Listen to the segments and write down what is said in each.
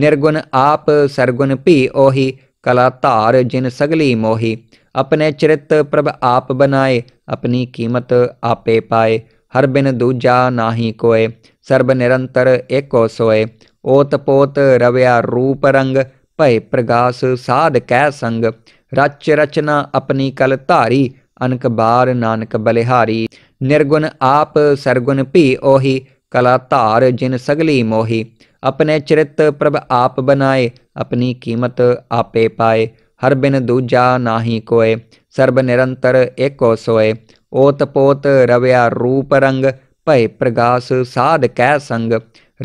ਨਿਰਗੁਣ ਆਪ ਸਰਗੁਣ ਭੀ ਉਹੀ ਕਲਾ ਧਾਰ ਜਿਨ ਸਗਲੀ ਮੋਹੀ ਆਪਣੇ ਚਰਿਤ ਪ੍ਰਭ ਆਪ ਬਨਾਏ ਆਪਣੀ ਕੀਮਤ ਆਪੇ ਪਾਏ ਹਰ ਬਿਨ ਦੂਜਾ ਨਾਹੀ ਕੋਏ ਸਰਬ ਨਿਰੰਤਰ ਏਕੋ ਸੋਏ ਓਤ ਪੋਤ ਰਵਿਆ ਰੂਪ ਰੰਗ ਭੈ ਪ੍ਰਗਾਸ ਸਾਧ ਕੈ ਸੰਗ ਰਚ ਰਚਨਾ ਆਪਣੀ ਕਲ ਧਾਰੀ ਅਨਕ ਬਾਰ ਨਾਨਕ ਬਲਿਹਾਰੀ ਨਿਰਗੁਣ ਆਪ ਸਰਗੁਣ ਭੀ ਉਹੀ ਕਲਾ ਧਾਰ ਜਿਨ ਸਗਲੀ ਮੋਹੀ ਆਪਣੇ ਚਰਿਤ ਪ੍ਰਭ ਆਪ ਬਣਾਏ ਆਪਣੀ ਕੀਮਤ ਆਪੇ ਪਾਏ ਹਰ ਬਿਨ ਦੂਜਾ ਨਾਹੀ ਕੋਏ ਸਰਬ ਨਿਰੰਤਰ ਏਕੋ ਸੋਏ ਓਤ ਪੋਤ ਰਵਿਆ ਰੂਪ ਰੰਗ ਭੈ ਪ੍ਰਗਾਸ ਸਾਧ ਕੈ ਸੰਗ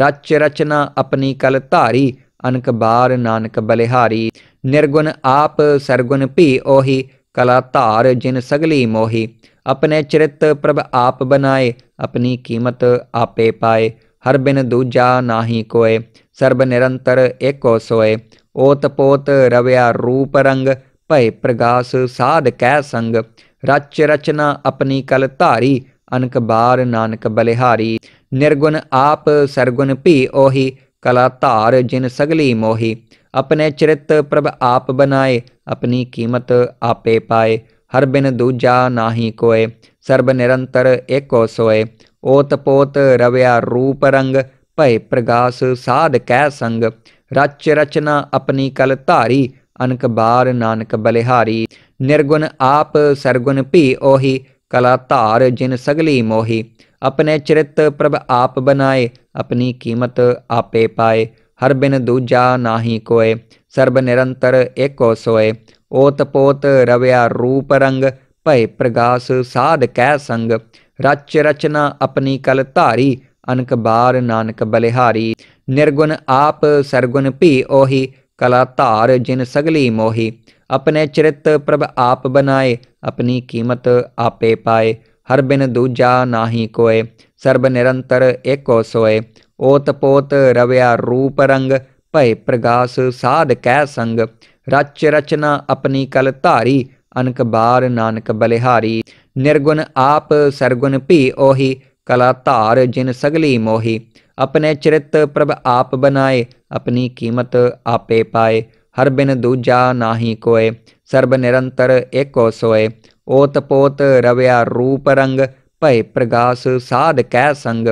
ਰਚ ਰਚਨਾ ਆਪਣੀ ਕਲ ਧਾਰੀ ਅਨਕ ਬਾਰ ਨਾਨਕ ਬਲਿਹਾਰੀ ਨਿਰਗੁਣ ਆਪ ਸਰਗੁਣ ਭੀ ਉਹੀ ਕਲਾ ਧਾਰ ਜਿਨ ਸਗਲੀ ਮੋਹੀ ਆਪਣੇ ਚਰਿਤ ਪ੍ਰਭ ਆਪ ਬਣਾਏ ਆਪਣੀ ਕੀਮਤ ਆਪੇ ਪਾਏ ਹਰ ਬਿਨ ਦੂਜਾ ਨਾਹੀ ਕੋਏ ਸਰਬ ਨਿਰੰਤਰ ਏਕੋ ਸੋਏ ਓਤ ਪੋਤ ਰਵਿਆ ਰੂਪ ਰੰਗ ਭਏ ਪ੍ਰਗਾਸ ਸਾਧ ਕੈ ਸੰਗ ਰਚ ਰਚਨਾ ਆਪਣੀ ਕਲ ਧਾਰੀ ਅਨਕ ਬਾਰ ਨਾਨਕ ਬਲਿਹਾਰੀ ਨਿਰਗੁਣ ਆਪ ਸਰਗੁਣ ਭੀ ਉਹੀ ਕਲਾ ਧਾਰ ਜਿਨ ਸਗਲੀ ਮੋਹੀ ਆਪਣੇ ਚਰਿਤ ਪ੍ਰਭ ਆਪ ਬਨਾਏ ਆਪਣੀ ਕੀਮਤ ਆਪੇ ਪਾਏ ਹਰ ਬਿਨ ਦੂਜਾ ਨਾਹੀ ਕੋਏ ਸਰਬ ਨਿਰੰਤਰ ਏਕੋ ਸੋਏ ਓਤ ਪੋਤ ਰਵਿਆ ਰੂਪ ਰੰਗ ਭੈ ਪ੍ਰਗਾਸ ਸਾਧ ਕੈ ਸੰਗ ਰਚ ਰਚਨਾ ਆਪਣੀ ਕਲ ਧਾਰੀ ਅਨਕ ਬਾਰ ਨਾਨਕ ਬਲਿਹਾਰੀ ਨਿਰਗੁਣ ਆਪ ਸਰਗੁਣ ਭੀ ਓਹੀ ਕਲਾ ਧਾਰ ਜਿਨ ਸਗਲੀ ਮੋਹੀ ਆਪਣੇ ਚਰਿਤ ਪ੍ਰਭ ਆਪ ਬਨਾਏ ਆਪਣੀ ਕੀਮਤ ਆਪੇ ਪਾਏ ਹਰ ਬਿਨ ਦੂਜਾ ਨਾਹੀ ਕੋਏ ਸਰਬ ਨਿਰੰਤਰ ਏਕੋ ਸੋਏ ਓਤ ਪੋਤ ਰਵਿਆ ਰੂਪ ਰੰਗ ਭੈ ਪ੍ਰਗਾਸ ਸਾਧ ਕੈ ਸੰਗ ਰਚ ਰਚਨਾ ਆਪਣੀ ਕਲ ਧਾਰੀ ਅਨਕ ਬਾਰ ਨਾਨਕ ਬਲਿਹਾਰੀ ਨਿਰਗੁਣ ਆਪ ਸਰਗੁਣ ਭੀ ਉਹੀ ਕਲਾ ਧਾਰ ਜਿਨ ਸਗਲੀ ਮੋਹੀ ਆਪਣੇ ਚਰਿਤ ਪ੍ਰਭ ਆਪ ਬਨਾਏ ਆਪਣੀ ਕੀਮਤ ਆਪੇ ਪਾਏ ਹਰ ਬਿਨ ਦੂਜਾ ਨਾਹੀ ਕੋਏ ਸਰਬ ਨਿਰੰਤਰ ਏਕੋ ਸੋਏ ਓਤ ਪੋਤ ਰਵਿਆ ਰੂਪ ਰੰਗ ਭਏ ਪ੍ਰਗਾਸ ਸਾਧ ਕਹਿ ਸੰਗ ਰਚ ਰਚਨਾ ਆਪਣੀ ਕਲ ਧਾਰੀ ਅਨਕ ਬਾਰ ਨਾਨਕ ਬਲਿਹਾਰੀ ਨਿਰਗੁਣ ਆਪ ਸਰਗੁਣ ਭੀ ਉਹੀ ਕਲਾ ਧਾਰ ਜਿਨ ਸਗਲੀ ਮੋਹੀ ਆਪਣੇ ਚਰਿਤ ਪ੍ਰਭ ਆਪ ਬਣਾਏ ਆਪਣੀ ਕੀਮਤ ਆਪੇ ਪਾਏ ਹਰ ਬਿਨ ਦੂਜਾ ਨਾਹੀ ਕੋਏ ਸਰਬ ਨਿਰੰਤਰ ਏਕੋ ਸੋਏ ਓਤ ਪੋਤ ਰਵਿਆ ਰੂਪ ਰੰਗ ਭੈ ਪ੍ਰਗਾਸ ਸਾਧ ਕੈ ਸੰਗ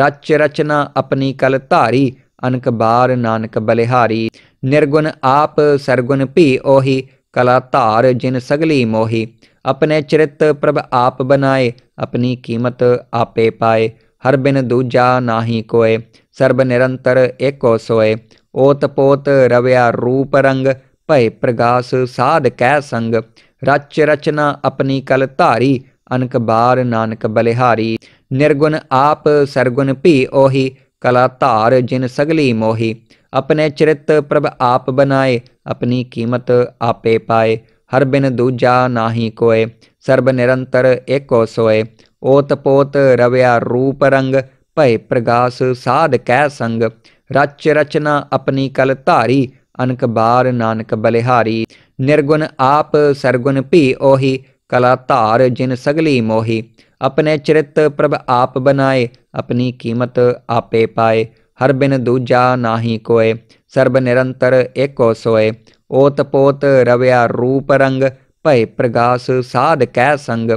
ਰਚ ਰਚਨਾ ਆਪਣੀ ਕਲ ਧਾਰੀ ਅਨਕ ਬਾਰ ਨਾਨਕ ਬਲਿਹਾਰੀ ਨਿਰਗੁਣ ਆਪ ਸਰਗੁਣ ਭੀ ਉਹੀ ਕਲਾ ਧਾਰ ਜਿਨ ਸਗਲੀ ਮੋਹੀ ਆਪਣੇ ਚਰਿਤ ਪ੍ਰਭ ਆਪ ਬਣਾਏ ਆਪਣੀ ਕੀਮਤ ਆਪੇ ਪਾਏ ਹਰ ਬਿਨ ਦੂਜਾ ਨਾਹੀ ਕੋਏ ਸਰਬ ਨਿਰੰਤਰ ਏਕੋ ਸੋਏ ਓਤ ਪੋਤ ਰਵਿਆ ਰੂਪ ਰੰਗ ਭੈ ਪ੍ਰਗਾਸ ਸਾਧ ਕੈ ਸੰਗ ਰਚ ਰਚਨਾ ਆਪਣੀ ਕਲ ਧਾਰੀ ਅਨਕ ਬਾਰ ਨਾਨਕ ਬਲਿਹਾਰੀ ਨਿਰਗੁਣ ਆਪ ਸਰਗੁਣ ਭੀ ਉਹੀ ਕਲਾ ਧਾਰ ਜਿਨ ਸਗਲੀ ਮੋਹੀ ਆਪਣੇ ਚਰਿਤ ਪ੍ਰਭ ਆਪ ਬਣਾਏ ਆਪਣੀ ਕੀਮਤ ਆਪੇ ਪਾਏ ਹਰ ਬਿਨ ਦੂਜਾ ਨਾਹੀ ਕੋਏ ਸਰਬ ਨਿਰੰਤਰ ਏਕੋ ਸੋਏ ਓਤ ਪੋਤ ਰਵਿਆ ਰੂਪ ਰੰਗ ਭੈ ਪ੍ਰਗਾਸ ਸਾਧ ਕਹਿ ਸੰਗ ਰਚ ਰਚਨਾ ਆਪਣੀ ਕਲ ਧਾਰੀ ਅਨਕ ਬਾਰ ਨਾਨਕ ਬਲਿਹਾਰੀ ਨਿਰਗੁਣ ਆਪ ਸਰਗੁਣ ਭੀ ਉਹੀ ਕਲਾ ਧਾਰ ਜਿਨ ਸਗਲੀ ਮੋਹੀ ਆਪਣੇ ਚਰਿਤ ਪ੍ਰਭ ਆਪ ਬਨਾਏ ਆਪਣੀ ਕੀਮਤ ਆਪੇ ਪਾਏ ਹਰ ਬਿਨ ਦੂਜਾ ਨਾਹੀ ਕੋਏ ਸਰਬ ਨਿਰੰਤਰ ਏਕੋ ਸੋਏ ਓਤ ਪੋਤ ਰਵਿਆ ਰੂਪ ਰੰਗ ਭੈ ਪ੍ਰਗਾਸ ਸਾਧ ਕਹਿ ਸੰਗ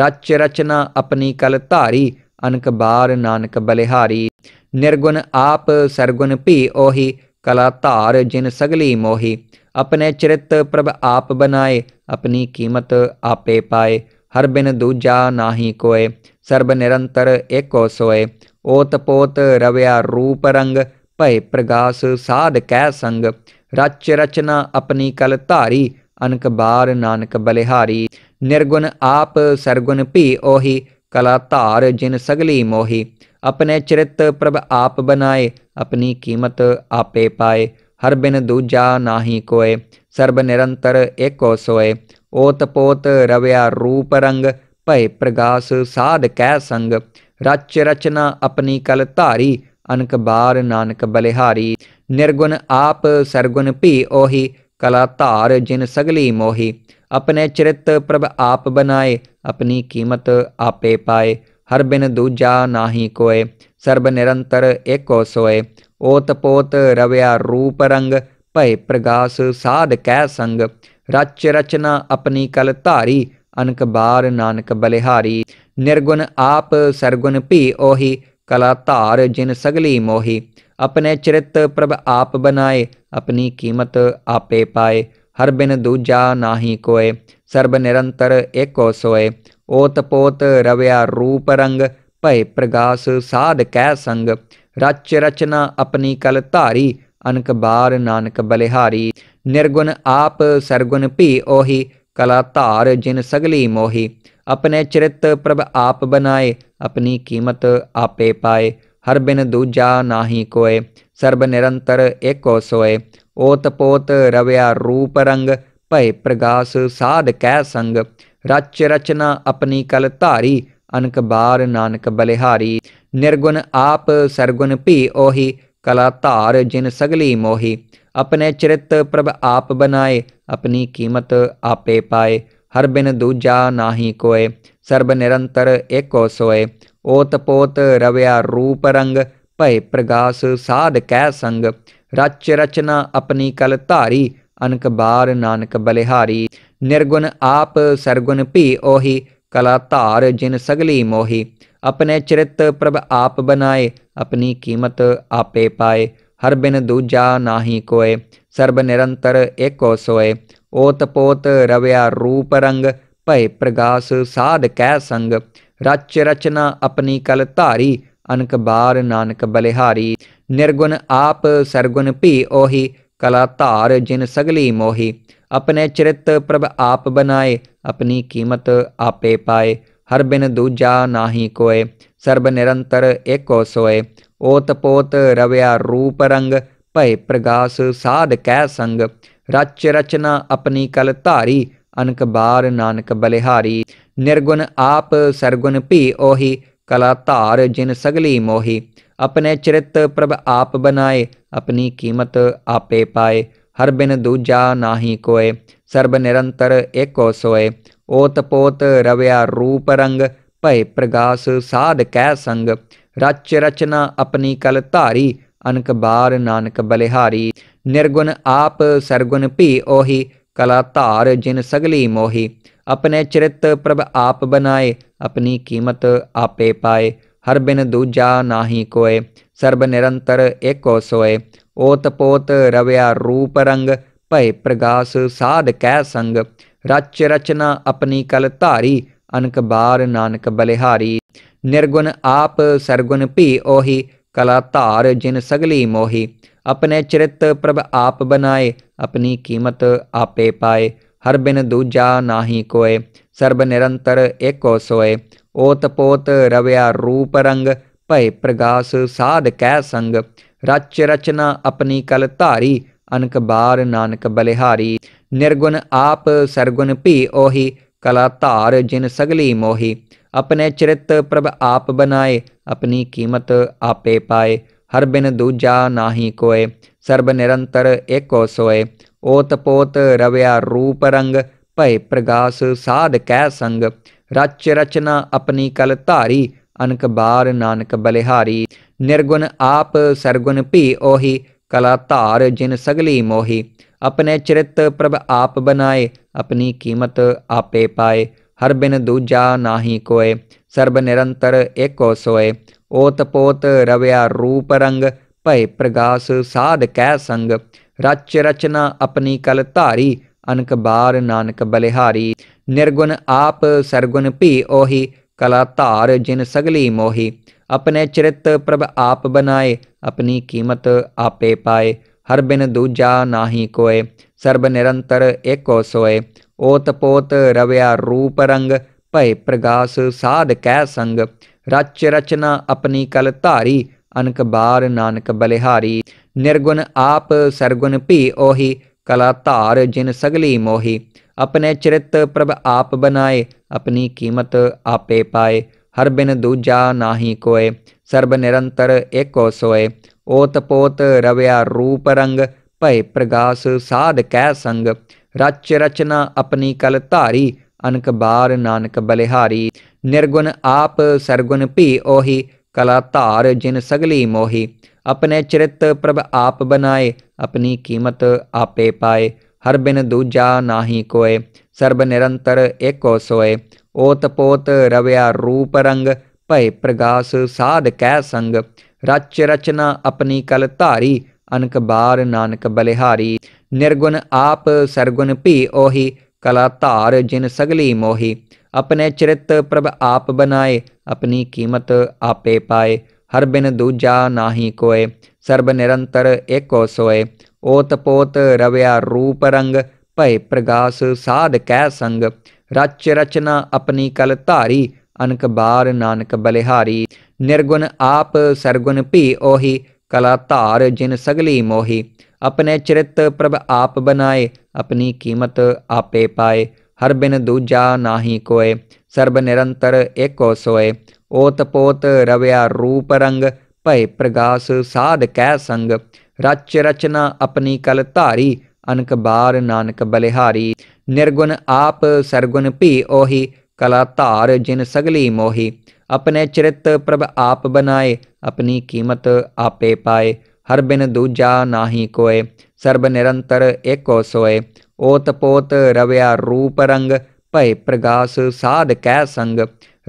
ਰਚ ਰਚਨਾ ਆਪਣੀ ਕਲ ਧਾਰੀ ਅਨਕ ਬਾਰ ਨਾਨਕ ਬਲਿਹਾਰੀ ਨਿਰਗੁਣ ਆਪ ਸਰਗੁਣ ਭੀ ਉਹੀ ਕਲਾ ਧਾਰ ਜਿਨ ਸਗਲੀ ਮੋਹੀ ਆਪਣੇ ਚਰਿਤ ਪ੍ਰਭ ਆਪ ਬਨਾਏ ਆਪਣੀ ਕੀਮਤ ਆਪੇ ਪਾਏ ਹਰ ਬਿਨ ਦੂਜਾ ਨਾਹੀ ਕੋਏ ਸਰਬ ਨਿਰੰਤਰ ਏਕੋ ਸੋਏ ਓਤ ਪੋਤ ਰਵਿਆ ਰੂਪ ਰੰਗ ਭਏ ਪ੍ਰਗਾਸ ਸਾਧ ਕਹਿ ਸੰਗ ਰਚ ਰਚਨਾ ਆਪਣੀ ਕਲ ਧਾਰੀ ਅਨਕ ਬਾਰ ਨਾਨਕ ਬਲਿਹਾਰੀ ਨਿਰਗੁਣ ਆਪ ਸਰਗੁਣ ਭੀ ਉਹੀ ਕਲਾ ਧਾਰ ਜਿਨ ਸਗਲੀ ਮੋਹੀ ਆਪਣੇ ਚਰਿਤ ਪ੍ਰਭ ਆਪ ਬਨਾਏ ਆਪਣੀ ਕੀਮਤ ਆਪੇ ਪਾਏ ਹਰ ਬਿਨ ਦੂਜਾ ਨਾਹੀ ਕੋਏ ਸਰਬ ਨਿਰੰਤਰ ਏਕੋ ਸੋਏ ਓਤ ਪੋਤ ਰਵਿਆ ਰੂਪ ਰੰਗ ਭਏ ਪ੍ਰਗਾਸ ਸਾਧ ਕਹਿ ਸੰਗ ਰਚ ਰਚਨਾ ਆਪਣੀ ਕਲ ਧਾਰੀ ਅਨਕ ਬਾਰ ਨਾਨਕ ਬਲਿਹਾਰੀ ਨਿਰਗੁਣ ਆਪ ਸਰਗੁਣ ਭੀ ਉਹੀ ਕਲਾ ਧਾਰ ਜਿਨ ਸਗਲੀ ਮੋਹੀ ਆਪਣੇ ਚਰਿਤ ਪ੍ਰਭ ਆਪ ਬਨਾਏ ਆਪਣੀ ਕੀਮਤ ਆਪੇ ਪਾਏ ਹਰ ਬਿਨ ਦੂਜਾ ਨਾਹੀ ਕੋਏ ਸਰਬ ਨਿਰੰਤਰ ਏਕੋ ਸੋਏ ਓਤ ਪੋਤ ਰਵਿਆ ਰੂਪ ਰੰਗ ਭੈ ਪ੍ਰਗਾਸ ਸਾਧ ਕੈ ਸੰਗ ਰਚ ਰਚਨਾ ਆਪਣੀ ਕਲ ਧਾਰੀ ਅਨਕ ਬਾਰ ਨਾਨਕ ਬਲਿਹਾਰੀ ਨਿਰਗੁਣ ਆਪ ਸਰਗੁਣ ਭੀ ਉਹੀ ਕਲਾ ਧਾਰ ਜਿਨ ਸਗਲੀ ਮੋਹੀ ਆਪਣੇ ਚਰਿਤ ਪ੍ਰਭ ਆਪ ਬਨਾਏ ਆਪਣੀ ਕੀਮਤ ਆਪੇ ਪਾਏ ਹਰ ਬਿਨ ਦੂਜਾ ਨਾਹੀ ਕੋਏ ਸਰਬ ਨਿਰੰਤਰ ਏਕੋ ਸੋਏ ਓਤ ਪੋਤ ਰਵਿਆ ਰੂਪ ਰੰਗ ਭਏ ਪ੍ਰਗਾਸ ਸਾਧ ਕਹਿ ਸੰਗ ਰਚ ਰਚਨਾ ਆਪਣੀ ਕਲ ਧਾਰੀ ਅਨਕ ਬਾਰ ਨਾਨਕ ਬਲਿਹਾਰੀ ਨਿਰਗੁਣ ਆਪ ਸਰਗੁਣ ਭੀ ਉਹੀ ਕਲਾ ਧਾਰ ਜਿਨ ਸਗਲੀ ਮੋਹੀ ਆਪਣੇ ਚਰਿਤ ਪ੍ਰਭ ਆਪ ਬਣਾਏ ਆਪਣੀ ਕੀਮਤ ਆਪੇ ਪਾਏ ਹਰ ਬਿਨ ਦੂਜਾ ਨਾਹੀ ਕੋਏ ਸਰਬ ਨਿਰੰਤਰ ਏਕੋ ਸੋਏ ਓਤ ਪੋਤ ਰਵਿਆ ਰੂਪ ਰੰਗ ਭੈ ਪ੍ਰਗਾਸ ਸਾਧ ਕੈ ਸੰਗ ਰਚ ਰਚਨਾ ਆਪਣੀ ਕਲ ਧਾਰੀ ਅਨਕ ਬਾਰ ਨਾਨਕ ਬਲਿਹਾਰੀ ਨਿਰਗੁਣ ਆਪ ਸਰਗੁਣ ਭੀ ਉਹੀ ਕਲਾ ਧਾਰ ਜਿਨ ਸਗਲੀ ਮੋਹੀ ਆਪਣੇ ਚਰਿਤ ਪ੍ਰਭ ਆਪ ਬਣਾਏ ਆਪਣੀ ਕੀਮਤ ਆਪੇ ਪਾਏ ਹਰ ਬਿਨ ਦੂਜਾ ਨਾਹੀ ਕੋਏ ਸਰਬ ਨਿਰੰਤਰ ਏਕੋ ਸੋਏ ਓਤ ਪੋਤ ਰਵਿਆ ਰੂਪ ਰੰਗ ਭਏ ਪ੍ਰਗਾਸ ਸਾਧ ਕਹਿ ਸੰਗ ਰਚ ਰਚਨਾ ਆਪਣੀ ਕਲ ਧਾਰੀ ਅਨਕ ਬਾਰ ਨਾਨਕ ਬਲਿਹਾਰੀ ਨਿਰਗੁਣ ਆਪ ਸਰਗੁਣ ਭੀ ਉਹੀ ਕਲਾ ਧਾਰ ਜਿਨ ਸਗਲੀ ਮੋਹੀ ਆਪਣੇ ਚਰਿਤ ਪ੍ਰਭ ਆਪ ਬਨਾਏ ਆਪਣੀ ਕੀਮਤ ਆਪੇ ਪਾਏ ਹਰ ਬਿਨ ਦੂਜਾ ਨਾਹੀ ਕੋਏ ਸਰਬ ਨਿਰੰਤਰ ਏਕੋ ਸੋਏ ਓਤ ਪੋਤ ਰਵਿਆ ਰੂਪ ਰੰਗ ਭੈ ਪ੍ਰਗਾਸ ਸਾਧ ਕੈ ਸੰਗ ਰਚ ਰਚਨਾ ਆਪਣੀ ਕਲ ਧਾਰੀ ਅਨਕ ਬਾਰ ਨਾਨਕ ਬਲਿਹਾਰੀ ਨਿਰਗੁਣ ਆਪ ਸਰਗੁਣ ਭੀ ਓਹੀ ਕਲਾ ਧਾਰ ਜਿਨ ਸਗਲੀ ਮੋਹੀ ਆਪਣੇ ਚਰਿਤ ਪ੍ਰਭ ਆਪ ਬਨਾਏ ਆਪਣੀ ਕੀਮਤ ਆਪੇ ਪਾਏ ਹਰ ਬਿਨ ਦੂਜਾ ਨਾਹੀ ਕੋਏ ਸਰਬ ਨਿਰੰਤਰ ਏਕੋ ਸੋਏ ਓਤ ਪੋਤ ਰਵਿਆ ਰੂਪ ਰੰਗ ਭੈ ਪ੍ਰਗਾਸ ਸਾਧ ਕਹਿ ਸੰਗ ਰਚ ਰਚਨਾ ਆਪਣੀ ਕਲ ਧਾਰੀ ਅਨਕ ਬਾਰ ਨਾਨਕ ਬਲਿਹਾਰੀ ਨਿਰਗੁਣ ਆਪ ਸਰਗੁਣ ਭੀ ਉਹੀ ਕਲਾ ਧਾਰ ਜਿਨ ਸਗਲੀ ਮੋਹੀ ਆਪਣੇ ਚਰਿਤ ਪ੍ਰਭ ਆਪ ਬਨਾਏ ਆਪਣੀ ਕੀਮਤ ਆਪੇ ਪਾਏ ਹਰ ਬਿਨ ਦੂਜਾ ਨਾਹੀ ਕੋਏ ਸਰਬ ਨਿਰੰਤਰ ਏਕੋ ਸੋਏ ਓਤ ਪੋਤ ਰਵਿਆ ਰੂਪ ਰੰਗ ਭੈ ਪ੍ਰਗਾਸ ਸਾਧ ਕਹਿ ਸੰਗ ਰਚ ਰਚਨਾ ਆਪਣੀ ਕਲ ਧਾਰੀ ਅਨਕ ਬਾਰ ਨਾਨਕ ਬਲਿਹਾਰੀ ਨਿਰਗੁਣ ਆਪ ਸਰਗੁਣ ਭੀ ਉਹੀ ਕਲਾ ਧਾਰ ਜਿਨ ਸਗਲੀ ਮੋਹੀ ਆਪਣੇ ਚਰਿਤ ਪ੍ਰਭ ਆਪ ਬਨਾਏ ਆਪਣੀ ਕੀਮਤ ਆਪੇ ਪਾਏ ਹਰ ਬਿਨ ਦੂਜਾ ਨਾਹੀ ਕੋਏ ਸਰਬ ਨਿਰੰਤਰ ਏਕੋ ਸੋਏ ਓਤ ਪੋਤ ਰਵਿਆ ਰੂਪ ਰੰਗ ਭੈ ਪ੍ਰਗਾਸ ਸਾਧ ਕੈ ਸੰਗ ਰਚ ਰਚਨਾ ਆਪਣੀ ਕਲ ਧਾਰੀ ਅਨਕ ਬਾਰ ਨਾਨਕ ਬਲਿਹਾਰੀ ਨਿਰਗੁਣ ਆਪ ਸਰਗੁਣ ਭੀ ਉਹੀ ਕਲਾ ਧਾਰ ਜਿਨ ਸਗਲੀ ਮੋਹੀ ਆਪਣੇ ਚਰਿਤ ਪ੍ਰਭ ਆਪ ਬਨਾਏ ਆਪਣੀ ਕੀਮਤ ਆਪੇ ਪਾਏ ਹਰ ਬਿਨ ਦੂਜਾ ਨਾਹੀ ਕੋਏ ਸਰਬ ਨਿਰੰਤਰ ਏਕੋ ਸੋਏ ਓਤ ਪੋਤ ਰਵਿਆ ਰੂਪ ਰੰਗ ਭੈ ਪ੍ਰਗਾਸ ਸਾਧ ਕਹਿ ਸੰਗ ਰਚ ਰਚਨਾ ਆਪਣੀ ਕਲ ਧਾਰੀ ਅਨਕ ਬਾਰ ਨਾਨਕ ਬਲਿਹਾਰੀ ਨਿਰਗੁਣ ਆਪ ਸਰਗੁਣ ਭੀ ਉਹੀ ਕਲਾ ਧਾਰ ਜਿਨ ਸਗਲੀ ਮੋਹੀ ਆਪਣੇ ਚਰਿਤ ਪ੍ਰਭ ਆਪ ਬਨਾਏ ਆਪਣੀ ਕੀਮਤ ਆਪੇ ਪਾਏ ਹਰ ਬਿਨ ਦੂਜਾ ਨਾਹੀ ਕੋਏ ਸਰਬ ਨਿਰੰਤਰ ਏਕੋ ਸੋਏ ਓਤ ਪੋਤ ਰਵਿਆ ਰੂਪ ਰੰਗ ਭੈ ਪ੍ਰਗਾਸ ਸਾਧ ਕੈ ਸੰਗ ਰਚ ਰਚਨਾ ਆਪਣੀ ਕਲ ਧਾਰੀ ਅਨਕ ਬਾਰ ਨਾਨਕ ਬਲਿਹਾਰੀ ਨਿਰਗੁਣ ਆਪ ਸਰਗੁਣ ਭੀ ਉਹੀ ਕਲਾ ਧਾਰ ਜਿਨ ਸਗਲੀ ਮੋਹੀ ਆਪਣੇ ਚਰਿਤ ਪ੍ਰਭ ਆਪ ਬਨਾਏ ਆਪਣੀ ਕੀਮਤ ਆਪੇ ਪਾਏ ਹਰ ਬਿਨ ਦੂਜਾ ਨਾਹੀ ਕੋਏ ਸਰਬ ਨਿਰੰਤਰ ਏਕੋ ਸੋਏ ਓਤ ਪੋਤ ਰਵਿਆ ਰੂਪ ਰੰਗ ਭਏ ਪ੍ਰਗਾਸ ਸਾਧ ਕੈ ਸੰਗ ਰਚ ਰਚਨਾ ਆਪਣੀ ਕਲ ਧਾਰੀ ਅਨਕ ਬਾਰ ਨਾਨਕ ਬਲਿਹਾਰੀ ਨਿਰਗੁਣ ਆਪ ਸਰਗੁਣ ਭੀ ਓਹੀ ਕਲਾ ਧਾਰ ਜਿਨ ਸਗਲੀ ਮੋਹੀ ਆਪਣੇ ਚਰਿਤ ਪ੍ਰਭ ਆਪ ਬਨਾਏ ਆਪਣੀ ਕੀਮਤ ਆਪੇ ਪਾਏ ਹਰ ਬਿਨ ਦੂਜਾ ਨਾਹੀ ਕੋਏ ਸਰਬ ਨਿਰੰਤਰ ਏਕੋ ਸੋਏ ਓਤ ਪੋਤ ਰਵਿਆ ਰੂਪ ਰੰਗ ਭੈ ਪ੍ਰਗਾਸ ਸਾਧ ਕੈ ਸੰਗ ਰਚ ਰਚਨਾ ਆਪਣੀ ਕਲ ਧਾਰੀ ਅਨਕ ਬਾਰ ਨਾਨਕ ਬਲਿਹਾਰੀ ਨਿਰਗੁਣ ਆਪ ਸਰਗੁਣ ਭੀ ਉਹੀ ਕਲਾ ਧਾਰ ਜਿਨ ਸਗਲੀ ਮੋਹੀ ਆਪਣੇ ਚਰਿਤ ਪ੍ਰਭ ਆਪ ਬਨਾਏ ਆਪਣੀ ਕੀਮਤ ਆਪੇ ਪਾਏ ਹਰ ਬਿਨ ਦੂਜਾ ਨਾਹੀ ਕੋਏ ਸਰਬ ਨਿਰੰਤਰ ਏਕੋ ਸੋਏ ਓਤ ਪੋਤ ਰਵਿਆ ਰੂਪ ਰੰਗ ਭੈ ਪ੍ਰਗਾਸ ਸਾਧ ਕੈ ਸੰਗ ਰਚ ਰਚਨਾ ਆਪਣੀ ਕਲ ਧਾਰੀ ਅਨਕ ਬਾਰ ਨਾਨਕ ਬਲਿਹਾਰੀ ਨਿਰਗੁਣ ਆਪ ਸਰਗੁਣ ਭੀ ਉਹੀ ਕਲਾ ਧਾਰ ਜਿਨ ਸਗਲੀ ਮੋਹੀ ਆਪਣੇ ਚਰਿਤ ਪ੍ਰਭ ਆਪ ਬਨਾਏ ਆਪਣੀ ਕੀਮਤ ਆਪੇ ਪਾਏ ਹਰ ਬਿਨ ਦੂਜਾ ਨਾਹੀ ਕੋਏ ਸਰਬ ਨਿਰੰਤਰ ਏਕੋ ਸੋਏ ਓਤ ਪੋਤ ਰਵਿਆ ਰੂਪ ਰੰਗ ਭੈ ਪ੍ਰਗਾਸ ਸਾਧ ਕਹਿ ਸੰਗ ਰਚ ਰਚਨਾ ਆਪਣੀ ਕਲ ਧਾਰੀ ਅਨਕ ਬਾਰ ਨਾਨਕ ਬਲਿਹਾਰੀ ਨਿਰਗੁਣ ਆਪ ਸਰਗੁਣ ਭੀ ਉਹੀ ਕਲਾ ਧਾਰ ਜਿਨ ਸਗਲੀ ਮੋਹੀ ਆਪਣੇ ਚਰਿਤ ਪ੍ਰਭ ਆਪ ਬਨਾਏ ਆਪਣੀ ਕੀਮਤ ਆਪੇ ਪਾਏ ਹਰ ਬਿਨ ਦੂਜਾ ਨਾਹੀ ਕੋਏ ਸਰਬ ਨਿਰੰਤਰ ਏਕੋ ਸੋਏ ਓਤ ਪੋਤ ਰਵਿਆ ਰੂਪ ਰੰਗ ਭੈ ਪ੍ਰਗਾਸ ਸਾਧ ਕੈ ਸੰਗ ਰਚ ਰਚਨਾ ਆਪਣੀ ਕਲ ਧਾਰੀ ਅਨਕ ਬਾਰ ਨਾਨਕ ਬਲਿਹਾਰੀ ਨਿਰਗੁਣ ਆਪ ਸਰਗੁਣ ਭੀ ਉਹੀ ਕਲਾ ਧਾਰ ਜਿਨ ਸਗਲੀ ਮੋਹੀ ਆਪਣੇ ਚਰਿਤ ਪ੍ਰਭ ਆਪ ਬਨਾਏ ਆਪਣੀ ਕੀਮਤ ਆਪੇ ਪਾਏ ਹਰ ਬਿਨ ਦੂਜਾ ਨਾਹੀ ਕੋਏ ਸਰਬ ਨਿਰੰਤਰ ਏਕੋ ਸੋਏ ਓਤ ਪੋਤ ਰਵਿਆ ਰੂਪ ਰੰਗ ਭਏ ਪ੍ਰਗਾਸ ਸਾਧ ਕੈ ਸੰਗ ਰਚ ਰਚਨਾ ਆਪਣੀ ਕਲ ਧਾਰੀ ਅਨਕ ਬਾਰ ਨਾਨਕ ਬਲਿਹਾਰੀ ਨਿਰਗੁਣ ਆਪ ਸਰਗੁਣ ਭੀ ਉਹੀ ਕਲਾ ਧਾਰ ਜਿਨ ਸਗਲੀ ਮੋਹੀ ਆਪਣੇ ਚਰਿਤ ਪ੍ਰਭ ਆਪ ਬਨਾਏ ਆਪਣੀ ਕੀਮਤ ਆਪੇ ਪਾਏ ਹਰ ਬਿਨ ਦੂਜਾ ਨਾਹੀ ਕੋਏ ਸਰਬ ਨਿਰੰਤਰ ਏਕੋ ਸੋਏ ਓਤ ਪੋਤ ਰਵਿਆ ਰੂਪ ਰੰਗ ਭੈ ਪ੍ਰਗਾਸ ਸਾਧ ਕਹਿ ਸੰਗ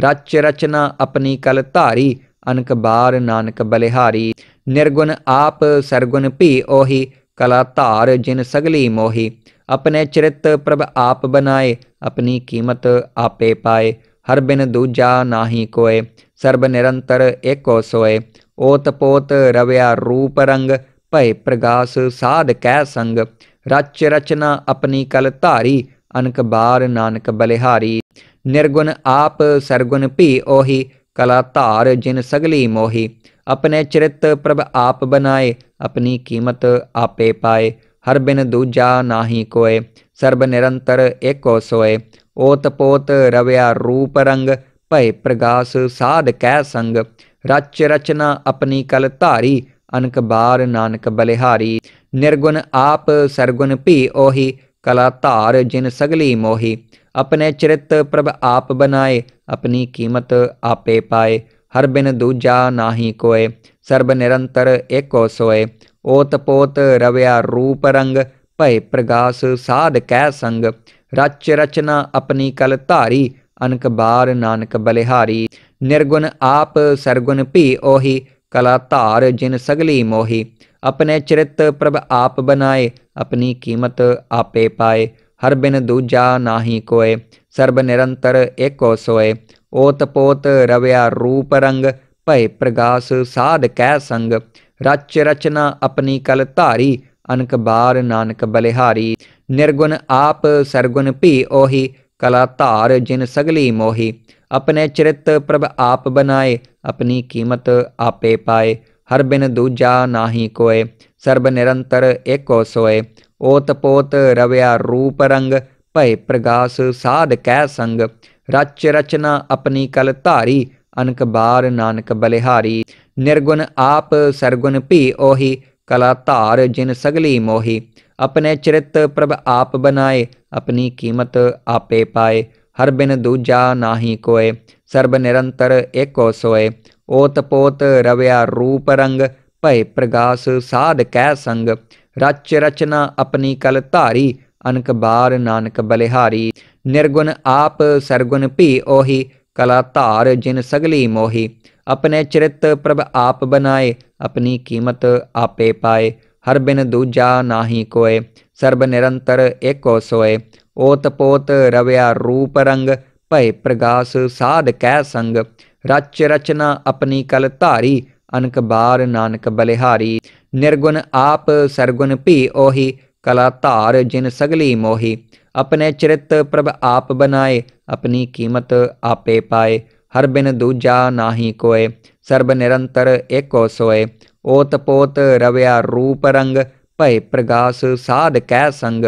ਰਚ ਰਚਨਾ ਆਪਣੀ ਕਲ ਧਾਰੀ ਅਨਕ ਬਾਰ ਨਾਨਕ ਬਲਿਹਾਰੀ ਨਿਰਗੁਣ ਆਪ ਸਰਗੁਣ ਭੀ ਉਹੀ ਕਲਾ ਧਾਰ ਜਿਨ ਸਗਲੀ ਮੋਹੀ ਆਪਣੇ ਚਰਿਤ ਪ੍ਰਭ ਆਪ ਬਨਾਏ ਆਪਣੀ ਕੀਮਤ ਆਪੇ ਪਾਏ ਹਰ ਬਿਨ ਦੂਜਾ ਨਾਹੀ ਕੋਏ ਸਰਬ ਨਿਰੰਤਰ ਏਕੋ ਸੋਏ ਓਤ ਪੋਤ ਰਵਿਆ ਰੂਪ ਰੰਗ ਭੈ ਪ੍ਰਗਾਸ ਸਾਧ ਕਹਿ ਸੰਗ ਰਚ ਰਚਨਾ ਆਪਣੀ ਕਲ ਧਾਰੀ ਅਨਕ ਬਾਰ ਨਾਨਕ ਬਲਿਹਾਰੀ ਨਿਰਗੁਣ ਆਪ ਸਰਗੁਣ ਭੀ ਉਹੀ ਕਲਾ ਧਾਰ ਜਿਨ ਸਗਲੀ ਮੋਹੀ ਆਪਣੇ ਚਰਿਤ ਪ੍ਰਭ ਆਪ ਬਣਾਏ ਆਪਣੀ ਕੀਮਤ ਆਪੇ ਪਾਏ ਹਰ ਬਿਨ ਦੂਜਾ ਨਾਹੀ ਕੋਏ ਸਰਬ ਨਿਰੰਤਰ ਏਕੋ ਸੋਏ ਓਤ ਪੋਤ ਰਵਿਆ ਰੂਪ ਰੰਗ ਭੈ ਪ੍ਰਗਾਸ ਸਾਧ ਕੈ ਸੰਗ ਰਚ ਰਚਨਾ ਆਪਣੀ ਕਲ ਧਾਰੀ ਅਨਕ ਬਾਰ ਨਾਨਕ ਬਲਿਹਾਰੀ ਨਿਰਗੁਣ ਆਪ ਸਰਗੁਣ ਭੀ ਉਹੀ ਕਲਾ ਧਾਰ ਜਿਨ ਸਗਲੀ ਮੋਹੀ ਆਪਣੇ ਚਰਿਤ ਪ੍ਰਭ ਆਪ ਬਣਾਏ ਆਪਣੀ ਕੀਮਤ ਆਪੇ ਪਾਏ ਹਰ ਬਿਨ ਦੂਜਾ ਨਾਹੀ ਕੋਏ ਸਰਬ ਨਿਰੰਤਰ ਏਕੋ ਸੋਏ ਓਤ ਪੋਤ ਰਵਿਆ ਰੂਪ ਰੰਗ ਭਏ ਪ੍ਰਗਾਸ ਸਾਧ ਕਹਿ ਸੰਗ ਰਚ ਰਚਨਾ ਆਪਣੀ ਕਲ ਧਾਰੀ ਅਨਕ ਬਾਰ ਨਾਨਕ ਬਲਿਹਾਰੀ ਨਿਰਗੁਣ ਆਪ ਸਰਗੁਣ ਭੀ ਉਹੀ ਕਲਾ ਧਾਰ ਜਿਨ ਸਗਲੀ ਮੋਹੀ ਆਪਣੇ ਚਰਿਤ ਪ੍ਰਭ ਆਪ ਬਨਾਏ ਆਪਣੀ ਕੀਮਤ ਆਪੇ ਪਾਏ ਹਰ ਬਿਨ ਦੂਜਾ ਨਾਹੀ ਕੋਏ ਸਰਬ ਨਿਰੰਤਰ ਏਕੋ ਸੋਏ ਓਤ ਪੋਤ ਰਵਿਆ ਰੂਪ ਰੰਗ ਭੈ ਪ੍ਰਗਾਸ ਸਾਧ ਕੈ ਸੰਗ ਰਚ ਰਚਨਾ ਆਪਣੀ ਕਲ ਧਾਰੀ ਅਨਕ ਬਾਰ ਨਾਨਕ ਬਲਿਹਾਰੀ ਨਿਰਗੁਣ ਆਪ ਸਰਗੁਣ ਭੀ ਓਹੀ ਕਲਾ ਧਾਰ ਜਿਨ ਸਗਲੀ ਮੋਹੀ ਆਪਣੇ ਚਰਿਤ ਪ੍ਰਭ ਆਪ ਬਨਾਏ ਆਪਣੀ ਕੀਮਤ ਆਪੇ ਪਾਏ ਹਰ ਬਿਨ ਦੂਜਾ ਨਾਹੀ ਕੋਏ ਸਰਬ ਨਿਰੰਤਰ ਏਕੋ ਸੋਏ ਓਤ ਪੋਤ ਰਵਿਆ ਰੂਪ ਰੰਗ ਭੈ ਪ੍ਰਗਾਸ ਸਾਧ ਕੈ ਸੰਗ ਰਚ ਰਚਨਾ ਆਪਣੀ ਕਲ ਧਾਰੀ ਅਨਕ ਬਾਰ ਨਾਨਕ ਬਲਿਹਾਰੀ ਨਿਰਗੁਣ ਆਪ ਸਰਗੁਣ ਭੀ ਓਹੀ ਕਲਾ ਧਾਰ ਜਿਨ ਸਗਲੀ ਮੋਹੀ ਆਪਣੇ ਚਰਿਤ ਪ੍ਰਭ ਆਪ ਬਨਾਏ ਆਪਣੀ ਕੀਮਤ ਆਪੇ ਪਾਏ ਹਰ ਬਿਨ ਦੂਜਾ ਨਾਹੀ ਕੋਏ ਸਰਬ ਨਿਰੰਤਰ ਏਕੋ ਸੋਏ ਓਤ ਪੋਤ ਰਵਿਆ ਰੂਪ ਰੰਗ ਭਏ ਪ੍ਰਗਾਸ ਸਾਧ ਕੈ ਸੰਗ ਰਚ ਰਚਨਾ ਆਪਣੀ ਕਲ ਧਾਰੀ ਅਨਕ ਬਾਰ ਨਾਨਕ ਬਲਿਹਾਰੀ ਨਿਰਗੁਣ ਆਪ ਸਰਗੁਣ ਭੀ ਉਹੀ ਕਲਾ ਧਾਰ ਜਿਨ ਸਗਲੀ ਮੋਹੀ ਆਪਣੇ ਚਰਿਤ ਪ੍ਰਭ ਆਪ ਬਨਾਏ ਆਪਣੀ ਕੀਮਤ ਆਪੇ ਪਾਏ ਹਰ ਬਿਨ ਦੂਜਾ ਨਾਹੀ ਕੋਏ ਸਰਬ ਨਿਰੰਤਰ ਏਕੋ ਸੋਏ ਓਤ ਪੋਤ ਰਵਿਆ ਰੂਪ ਰੰਗ ਭਏ ਪ੍ਰਗਾਸ ਸਾਧ ਕੈ ਸੰਗ ਰਚ ਰਚਨਾ ਆਪਣੀ ਕਲ ਧਾਰੀ ਅਨਕ ਬਾਰ ਨਾਨਕ ਬਲਿਹਾਰੀ ਨਿਰਗੁਣ ਆਪ ਸਰਗੁਣ ਭੀ ਉਹੀ ਕਲਾ ਧਾਰ ਜਿਨ ਸਗਲੀ ਮੋਹੀ ਆਪਣੇ ਚਰਿਤ ਪ੍ਰਭ ਆਪ ਬਨਾਏ ਆਪਣੀ ਕੀਮਤ ਆਪੇ ਪਾਏ ਹਰ ਬਿਨ ਦੂਜਾ ਨਾਹੀ ਕੋਏ ਸਰਬ ਨਿਰੰਤਰ ਏਕੋ ਸੋਏ ਓਤ ਪੋਤ ਰਵਿਆ ਰੂਪ ਰੰਗ ਭੈ ਪ੍ਰਗਾਸ ਸਾਧ ਕੈ ਸੰਗ